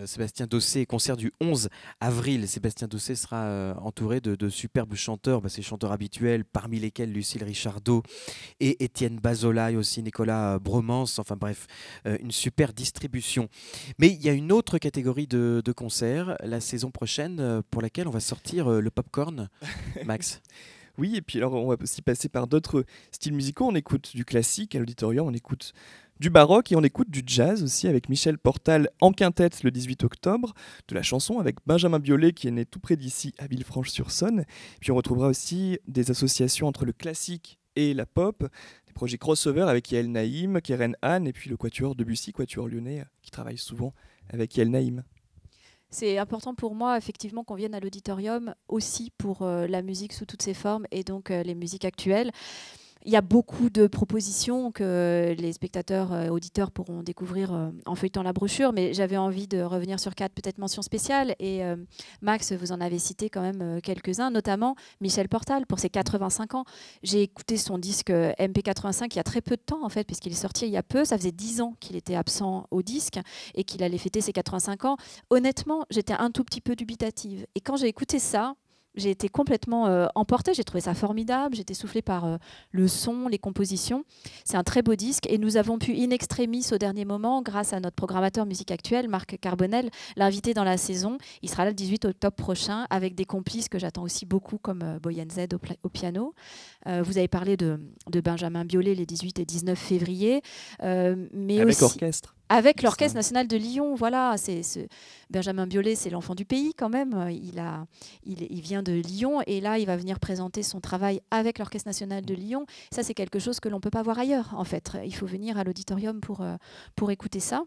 Sébastien Dossé, concert du 11 avril, Sébastien Dossé sera entouré de, superbes chanteurs, bah, ses chanteurs habituels, parmi lesquels Lucille Richardot et Étienne Bazola et aussi Nicolas Bromance. Enfin bref, une super distribution. Mais il y a une autre catégorie de, de concerts la saison prochaine euh, pour laquelle on va sortir euh, le popcorn, <laughs> Max. oui, et puis alors on va aussi passer par d'autres styles musicaux. On écoute du classique à l'auditorium, on écoute du baroque et on écoute du jazz aussi avec Michel Portal en quintette le 18 octobre, de la chanson avec Benjamin Biolay qui est né tout près d'ici à Villefranche-sur-Saône. Puis on retrouvera aussi des associations entre le classique et la pop, des projets crossover avec Yael Naïm, Keren Anne et puis le quatuor Debussy, quatuor lyonnais euh, qui travaille souvent avec Yael C'est important pour moi, effectivement, qu'on vienne à l'auditorium aussi pour euh, la musique sous toutes ses formes et donc euh, les musiques actuelles. Il y a beaucoup de propositions que les spectateurs et euh, auditeurs pourront découvrir euh, en feuilletant la brochure, mais j'avais envie de revenir sur quatre peut-être mentions spéciales. Et euh, Max, vous en avez cité quand même quelques-uns, notamment Michel Portal pour ses 85 ans. J'ai écouté son disque MP85 il y a très peu de temps en fait, puisqu'il est sorti il y a peu. Ça faisait 10 ans qu'il était absent au disque et qu'il allait fêter ses 85 ans. Honnêtement, j'étais un tout petit peu dubitative. Et quand j'ai écouté ça, j'ai été complètement euh, emportée. J'ai trouvé ça formidable. J'étais soufflée par euh, le son, les compositions. C'est un très beau disque. Et nous avons pu, in extremis, au dernier moment, grâce à notre programmateur musique actuelle, Marc Carbonel, l'inviter dans la saison. Il sera là le 18 octobre prochain avec des complices que j'attends aussi beaucoup, comme euh, Boyan Z au, piano. vous avez parlé de, Benjamin Biolay les 18 et 19 février. mais avec orchestre avec l'Orchestre national de Lyon. Voilà, c'est Benjamin Biolay, c'est l'enfant du pays quand même. Il, a, il, vient de Lyon et là, il va venir présenter son travail avec l'Orchestre national de Lyon. Ça, c'est quelque chose que l'on ne peut pas voir ailleurs, en fait. Il faut venir à l'auditorium pour, euh, pour écouter ça.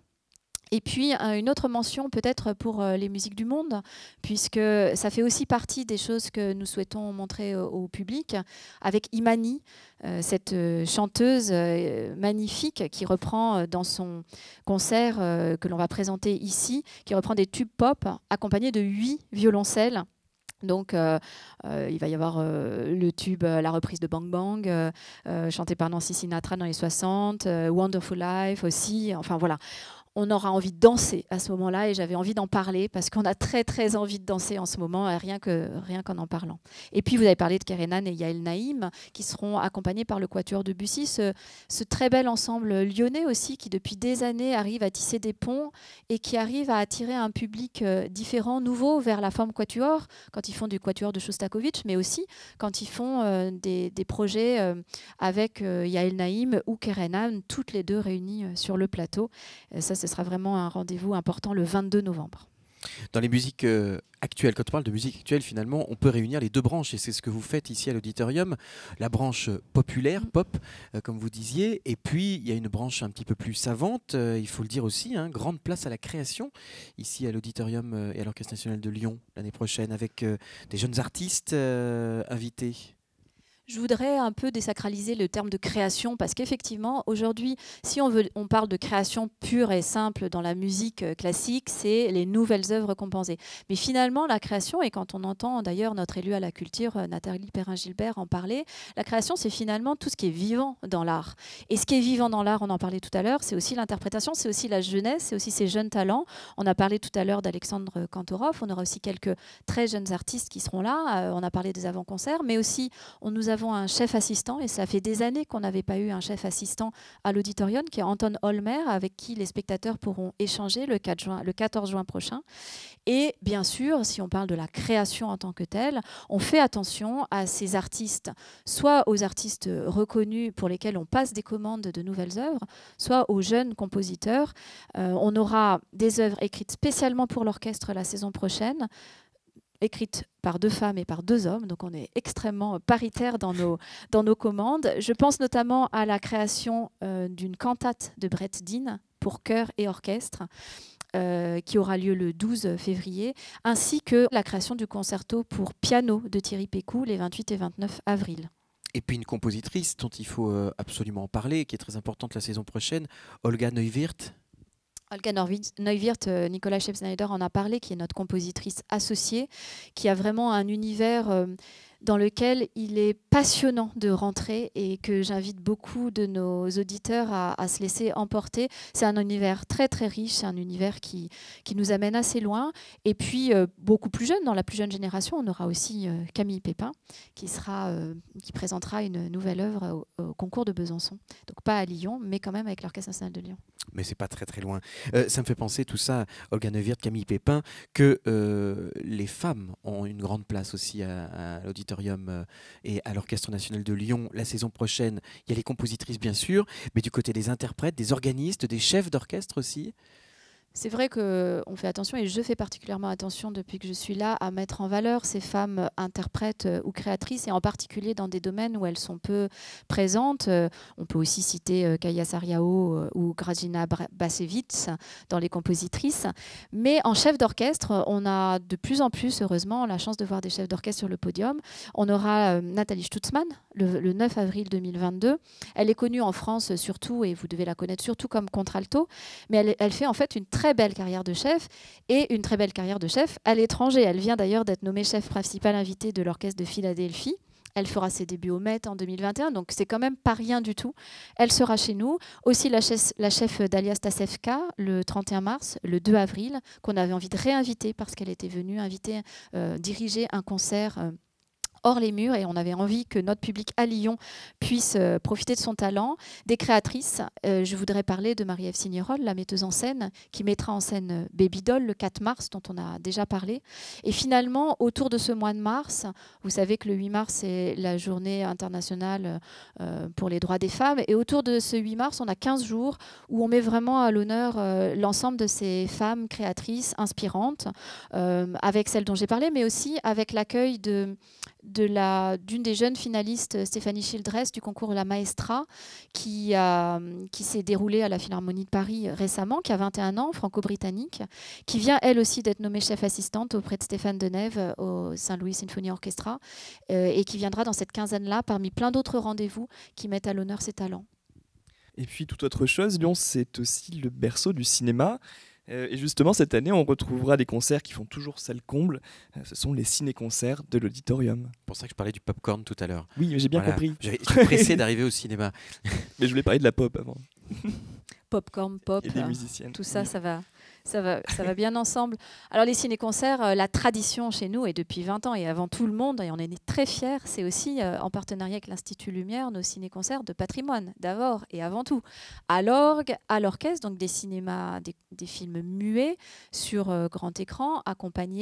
Et puis euh, une autre mention peut-être pour euh, les musiques du monde, puisque ça fait aussi partie des choses que nous souhaitons montrer au public, avec Imani, euh, cette chanteuse magnifique qui reprend dans son concert que l'on va présenter ici, qui reprend des tubes pop accompagnés de huit violoncelles. Donc, il va y avoir le tube, la reprise de Bang Bang, chanté par Nancy Sinatra dans les 60, Wonderful Life aussi. Enfin, voilà on aura envie de danser à ce moment-là et j'avais envie d'en parler parce qu'on a très très envie de danser en ce moment, euh, rien que rien qu'en en parlant. Et puis vous avez parlé de Kerenan et Yael Naïm qui seront accompagnés par le Quatuor de Bussy, ce, très bel ensemble lyonnais aussi qui depuis des années arrive à tisser des ponts et qui arrive à attirer un public euh, différent, nouveau vers la forme Quatuor quand ils font du Quatuor de Shostakovich, mais aussi quand ils font euh, des, des projets avec Yael Naïm ou Kerenan, toutes les deux réunies sur le plateau. Ça, ce sera vraiment un rendez-vous important le 22 novembre. Dans les musiques euh, actuelles, quand on parle de musique actuelle, finalement, on peut réunir les deux branches, et c'est ce que vous faites ici à l'auditorium, la branche euh, populaire, mm. pop, euh, comme vous disiez, et puis il y a une branche un petit peu plus savante, il faut le dire aussi, hein, grande place à la création, ici à l'auditorium et à l'Orchestre national de Lyon l'année prochaine, avec des jeunes artistes invités. Je voudrais un peu désacraliser le terme de création parce qu'effectivement, aujourd'hui, si on, veut, on parle de création pure et simple dans la musique euh, classique, c'est les nouvelles œuvres compensées. Mais finalement, la création, et quand on entend d'ailleurs notre élu à la culture, euh, Nathalie Perrin-Gilbert, en parler, la création, c'est finalement tout ce qui est vivant dans l'art. Et ce qui est vivant dans l'art, on en parlait tout à l'heure, c'est aussi l'interprétation, c'est aussi la jeunesse, c'est aussi ces jeunes talents. On a parlé tout à l'heure d'Alexandre Kantorov, on aura aussi quelques très jeunes artistes qui seront là, euh, on a parlé des avant-concerts, mais aussi on nous a avons un chef assistant, et ça fait des années qu'on n'avait pas eu un chef assistant à l'auditorium, qui est Anton Holmer, avec qui les spectateurs pourront échanger le, 4 juin, le 14 juin prochain. Et bien sûr, si on parle de la création en tant que telle, on fait attention à ces artistes, soit aux artistes reconnus pour lesquels on passe des commandes de nouvelles œuvres, soit aux jeunes compositeurs. Euh, on aura des œuvres écrites spécialement pour l'orchestre la saison prochaine écrite par deux femmes et par deux hommes, donc on est extrêmement euh, paritaire dans nos, dans nos commandes. Je pense notamment à la création euh, d'une cantate de Brett Dean pour chœur et orchestre. Euh, qui aura lieu le 12 février, ainsi que la création du concerto pour piano de Thierry Pécou les 28 et 29 avril. Et puis une compositrice dont il faut absolument parler, qui est très importante la saison prochaine, Olga Neuwirth, Olga Neuwirth, euh, Nicolas Schepp-Snyder en a parlé, qui est notre compositrice associée, qui a vraiment un univers euh, dans lequel il est passionnant de rentrer et que j'invite beaucoup de nos auditeurs à, se laisser emporter. C'est un univers très très riche, c'est un univers qui, qui nous amène assez loin. Et puis euh, beaucoup plus jeune, dans la plus jeune génération, on aura aussi euh, Camille Pépin qui, sera, euh, qui présentera une nouvelle œuvre au, concours de Besançon. Donc pas à Lyon, mais quand même avec l'Orchestre national de Lyon. Mais c'est pas très très loin. ça me fait penser tout ça, Olga Neuwirth, Camille Pépin, que les femmes ont une grande place aussi à, à l'auditeur euh, et à l'Orchestre national de Lyon la saison prochaine. Il y a les compositrices, bien sûr, mais du côté des interprètes, des organistes, des chefs d'orchestre aussi. C'est vrai qu'on fait attention, et je fais particulièrement attention depuis que je suis là, à mettre en valeur ces femmes interprètes euh, ou créatrices, et en particulier dans des domaines où elles sont peu présentes. Euh, on peut aussi citer euh, Kaya Sariao ou Grazina Basevitz dans les compositrices. Mais en chef d'orchestre, on a de plus en plus, heureusement, la chance de voir des chefs d'orchestre sur le podium. On aura Nathalie Stutzmann le, 9 avril 2022. Elle est connue en France surtout, et vous devez la connaître surtout comme contralto, mais elle, elle fait en fait une très très belle carrière de chef et une très belle carrière de chef à l'étranger. Elle vient d'ailleurs d'être nommée chef principal invité de l'orchestre de Philadelphie. Elle fera ses débuts au Met en 2021, donc c'est quand même pas rien du tout. Elle sera chez nous. Aussi la, chef, la chef d'Alias Tasevka le 31 mars, le 2 avril, qu'on avait envie de réinviter parce qu'elle était venue inviter, euh, diriger un concert. Euh, hors les murs et on avait envie que notre public à Lyon puisse euh, profiter de son talent. Des créatrices, euh, je voudrais parler de Marie-Ève Signerol, la metteuse en scène, qui mettra en scène euh, Baby Doll le 4 mars, dont on a déjà parlé. Et finalement, autour de ce mois de mars, vous savez que le 8 mars, c'est la journée internationale pour les droits des femmes. Et autour de ce 8 mars, on a 15 jours où on met vraiment à l'honneur l'ensemble de ces femmes créatrices inspirantes, avec celles dont j'ai parlé, mais aussi avec l'accueil de d'une des jeunes finalistes, euh, Stéphanie Childress, du concours La Maestra, euh, qui, s'est déroulée à la Philharmonie de Paris euh, récemment, qui a 21 ans, franco-britannique, qui vient elle aussi d'être nommée chef assistante auprès de Stéphane Deneuve au Saint-Louis Symphony Orchestra, et qui viendra dans cette quinzaine-là parmi plein d'autres rendez-vous qui mettent à l'honneur ses talents. Et puis, toute autre chose, Lyon, c'est aussi le berceau du cinéma. Euh, et justement, cette année, on retrouvera des concerts qui font toujours salle comble. Euh, ce sont les ciné-concerts de l'auditorium. C'est pour ça que je parlais du popcorn tout à l'heure. Oui, j'ai bien compris. Je suis pressé <laughs> d'arriver au cinéma. Mais je voulais parler de la pop avant. Popcorn, pop, tout ça, ça va ça va, bien ensemble. Alors les ciné-concerts, euh, la tradition chez nous est depuis 20 ans et avant tout le monde, et on est très fiers, c'est aussi euh, en partenariat avec l'Institut Lumière, nos ciné-concerts de patrimoine, d'abord et avant tout. À l'orgue, à l'orchestre, donc des cinémas, des, films muets sur euh, grand écran, accompagnés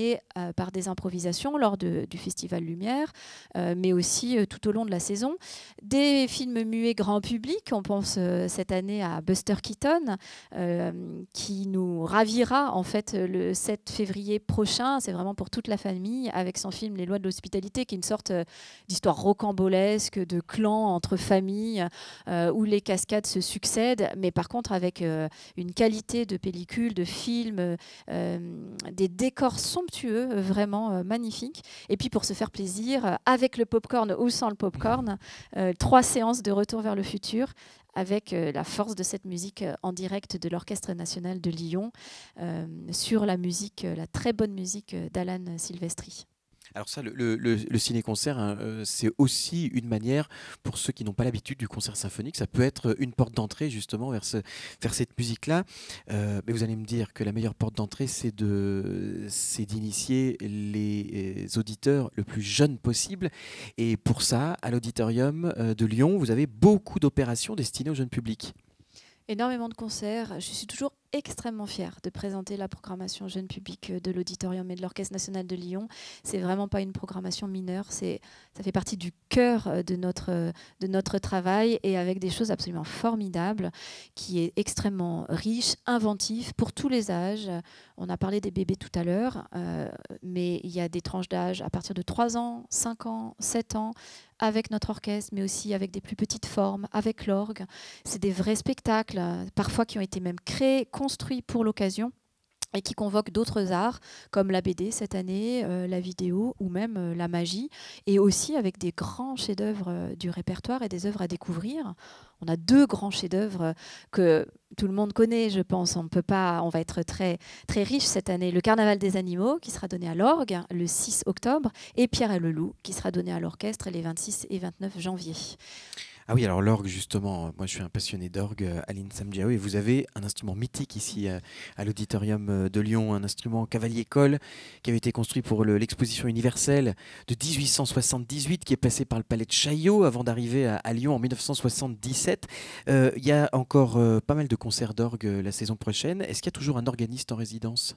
par des improvisations lors du Festival Lumière, mais aussi tout au long de la saison. Des films muets grand public, on pense cette année à Buster Keaton, qui nous ravit en fait euh, le 7 février prochain. C'est vraiment pour toute la famille avec son film Les lois de l'hospitalité, qui est une sorte euh, d'histoire rocambolesque de clan entre familles euh, où les cascades se succèdent, mais par contre avec une qualité de pellicule, de film, des décors somptueux, vraiment magnifiques. Et puis pour se faire plaisir, avec le popcorn ou sans le popcorn, trois séances de retour vers le futur avec euh, la force de cette musique euh, en direct de l'Orchestre national de Lyon euh, sur la musique, la très bonne musique d'Alan Silvestri. Alors ça, le, ciné-concert, hein, euh, c'est aussi une manière, pour ceux qui n'ont pas l'habitude du concert symphonique, ça peut être une porte d'entrée justement vers, vers cette musique-là. Euh, mais vous allez me dire que la meilleure porte d'entrée, c'est d'initier les euh, auditeurs le plus jeunes possible. Et pour ça, à l'auditorium de Lyon, vous avez beaucoup d'opérations destinées au jeune public énormément de concerts. Je suis toujours extrêmement fière de présenter la programmation jeune public euh, de l'auditorium et de l'Orchestre national de Lyon. C'est vraiment pas une programmation mineure, c'est ça fait partie du cœur euh, de notre de notre travail et avec des choses absolument formidables qui est extrêmement riche, inventif pour tous les âges. On a parlé des bébés tout à l'heure, euh, mais il y a des tranches d'âge à partir de 3 ans, 5 ans, 7 ans avec notre orchestre, mais aussi avec des plus petites formes, avec l'orgue. C'est des vrais spectacles, parfois qui ont été même créés, construit pour l'occasion et qui convoque d'autres arts comme la BD cette année, euh, la vidéo ou même euh, la magie, et aussi avec des grands chefs-d'œuvre euh, du répertoire et des œuvres à découvrir. On a deux grands chefs-d'œuvre que tout le monde connaît, je pense. On peut pas, on va être très très riche cette année. Le Carnaval des animaux qui sera donné à l'orgue hein, le 6 octobre et Pierre et le loup qui sera donné à l'orchestre les 26 et 29 janvier. Ah oui, alors l'orgue, justement, moi je suis un passionné d'orgue, euh, Aline Samdiaoui, et vous avez un instrument mythique ici euh, à l'Auditorium euh, de Lyon, un instrument cavalier colle qui avait été construit pour l'exposition universelle de 1878, qui est passé par le palais de Chaillot avant d'arriver à, Lyon en 1977. Il y a encore pas mal de concerts d'orgue la saison prochaine. Est-ce qu'il y a toujours un organiste en résidence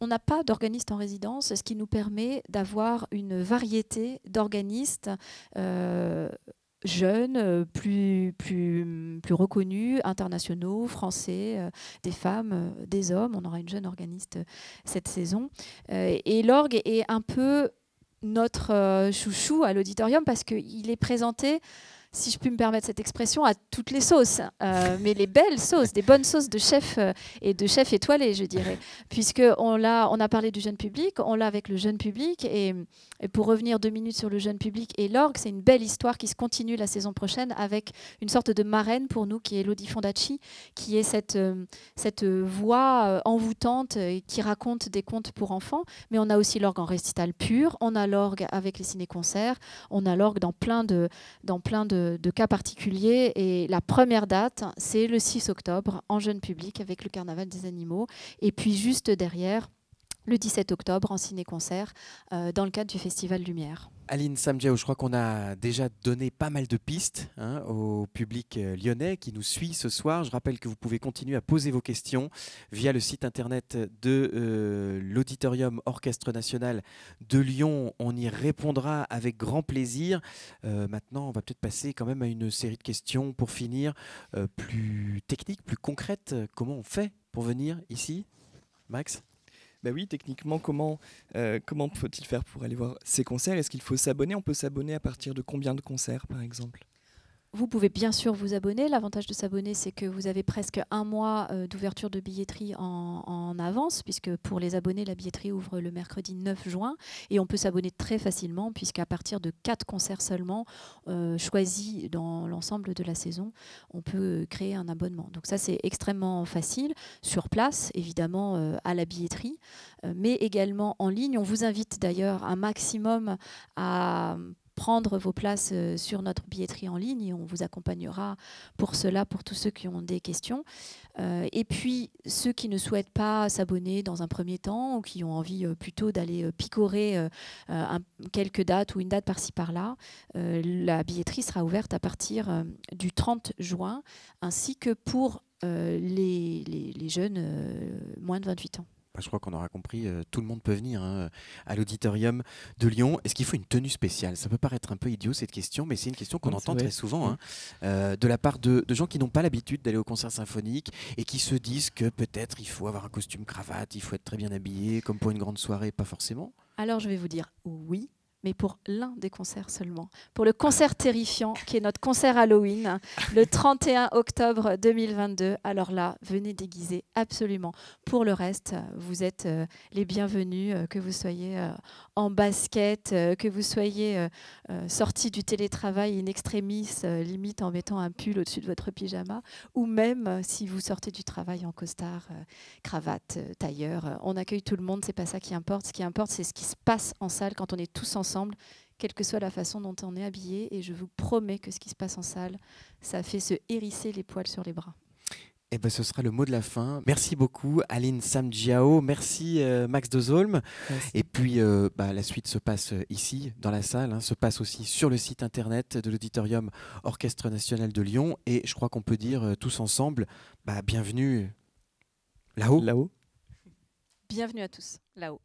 on n'a pas d'organiste en résidence, ce qui nous permet d'avoir une variété d'organistes jeunes, euh, plus, plus, mm, plus reconnus, internationaux, français, euh, des femmes, euh, des hommes. On aura une jeune organiste cette saison. et l'orgue est un peu notre chouchou à l'auditorium parce qu'il est présenté si je puis me permettre cette expression, à toutes les sauces, euh, mais les belles sauces, des bonnes sauces de chef euh, et de chef étoilé, je dirais, puisque on on a parlé du jeune public, on l'a avec le jeune public, et, pour revenir deux minutes sur le jeune public et l'orgue, c'est une belle histoire qui se continue la saison prochaine avec une sorte de marraine pour nous qui est Lodi Fondacci, qui est cette euh, cette voix envoûtante qui raconte des contes pour enfants, mais on a aussi l'orgue en récital pur, on a l'orgue avec les ciné-concerts, on a l'orgue dans plein de dans plein de de, cas particuliers. Et la première date, c'est le 6 octobre en jeune public avec le Carnaval des animaux. Et puis juste derrière, le 17 octobre en ciné-concert euh, dans le cadre du Festival Lumière. Aline Samdiao, je crois qu'on a déjà donné pas mal de pistes hein, au public euh, lyonnais qui nous suit ce soir. Je rappelle que vous pouvez continuer à poser vos questions via le site internet de euh, l'Auditorium Orchestre National de Lyon. On y répondra avec grand plaisir. maintenant, on va peut-être passer quand même à une série de questions pour finir, plus techniques, plus concrètes. Comment on fait pour venir ici, Max bah oui, techniquement, comment, euh, comment faut-il faire pour aller voir ces concerts Est-ce qu'il faut s'abonner On peut s'abonner à partir de combien de concerts, par exemple vous pouvez bien sûr vous abonner. L'avantage de s'abonner, c'est que vous avez presque un mois euh, d'ouverture de billetterie en, avance, puisque pour les abonnés, la billetterie ouvre le mercredi 9 juin. Et on peut s'abonner très facilement, puisqu'à partir de quatre concerts seulement, euh, choisis dans l'ensemble de la saison, on peut créer un abonnement. Donc ça, c'est extrêmement facile, sur place, évidemment, euh, à la billetterie, mais également en ligne. On vous invite d'ailleurs un maximum à prendre vos places euh, sur notre billetterie en ligne et on vous accompagnera pour cela, pour tous ceux qui ont des questions. Euh, et puis, ceux qui ne souhaitent pas s'abonner dans un premier temps ou qui ont envie euh, plutôt d'aller picorer quelques dates ou une date par-ci par-là, la billetterie sera ouverte à partir du 30 juin, ainsi que pour les, jeunes moins de 28 ans. Bah, je crois qu'on aura compris, euh, tout le monde peut venir hein, à l'auditorium de Lyon. Est-ce qu'il faut une tenue spéciale Ça peut paraître un peu idiot cette question, mais c'est une question qu'on entend très souvent hein, euh, de la part de gens qui n'ont pas l'habitude d'aller au concert symphonique et qui se disent que peut-être il faut avoir un costume cravate, il faut être très bien habillé, comme pour une grande soirée, pas forcément. Alors je vais vous dire oui, mais pour l'un des concerts seulement. Pour le concert terrifiant, qui est notre concert Halloween, le 31 <laughs> octobre 2022. Alors là, venez déguiser absolument. Pour le reste, vous êtes euh, les bienvenus, euh, que vous soyez euh, en basket, que vous soyez sorti du télétravail in extremis, limite en mettant un pull au-dessus de votre pyjama, ou même si vous sortez du travail en costard, cravate, tailleur. On accueille tout le monde, c'est pas ça qui importe. Ce qui importe, c'est ce qui se passe en salle quand on est tous ensemble ensemble, quelle que soit la façon dont on est habillé. Et je vous promets que ce qui se passe en salle, ça fait se hérisser les poils sur les bras. Et eh ben, ce sera le mot de la fin. Merci beaucoup, Aline Samjiao. Merci, euh, Max Dozolm. Et puis, euh, bah, la suite se passe euh, ici, dans la salle, hein, se passe aussi sur le site internet de l'Auditorium Orchestre National de Lyon. Et je crois qu'on peut dire tous ensemble, bah, bienvenue Là-haut. Bienvenue à tous, là-haut.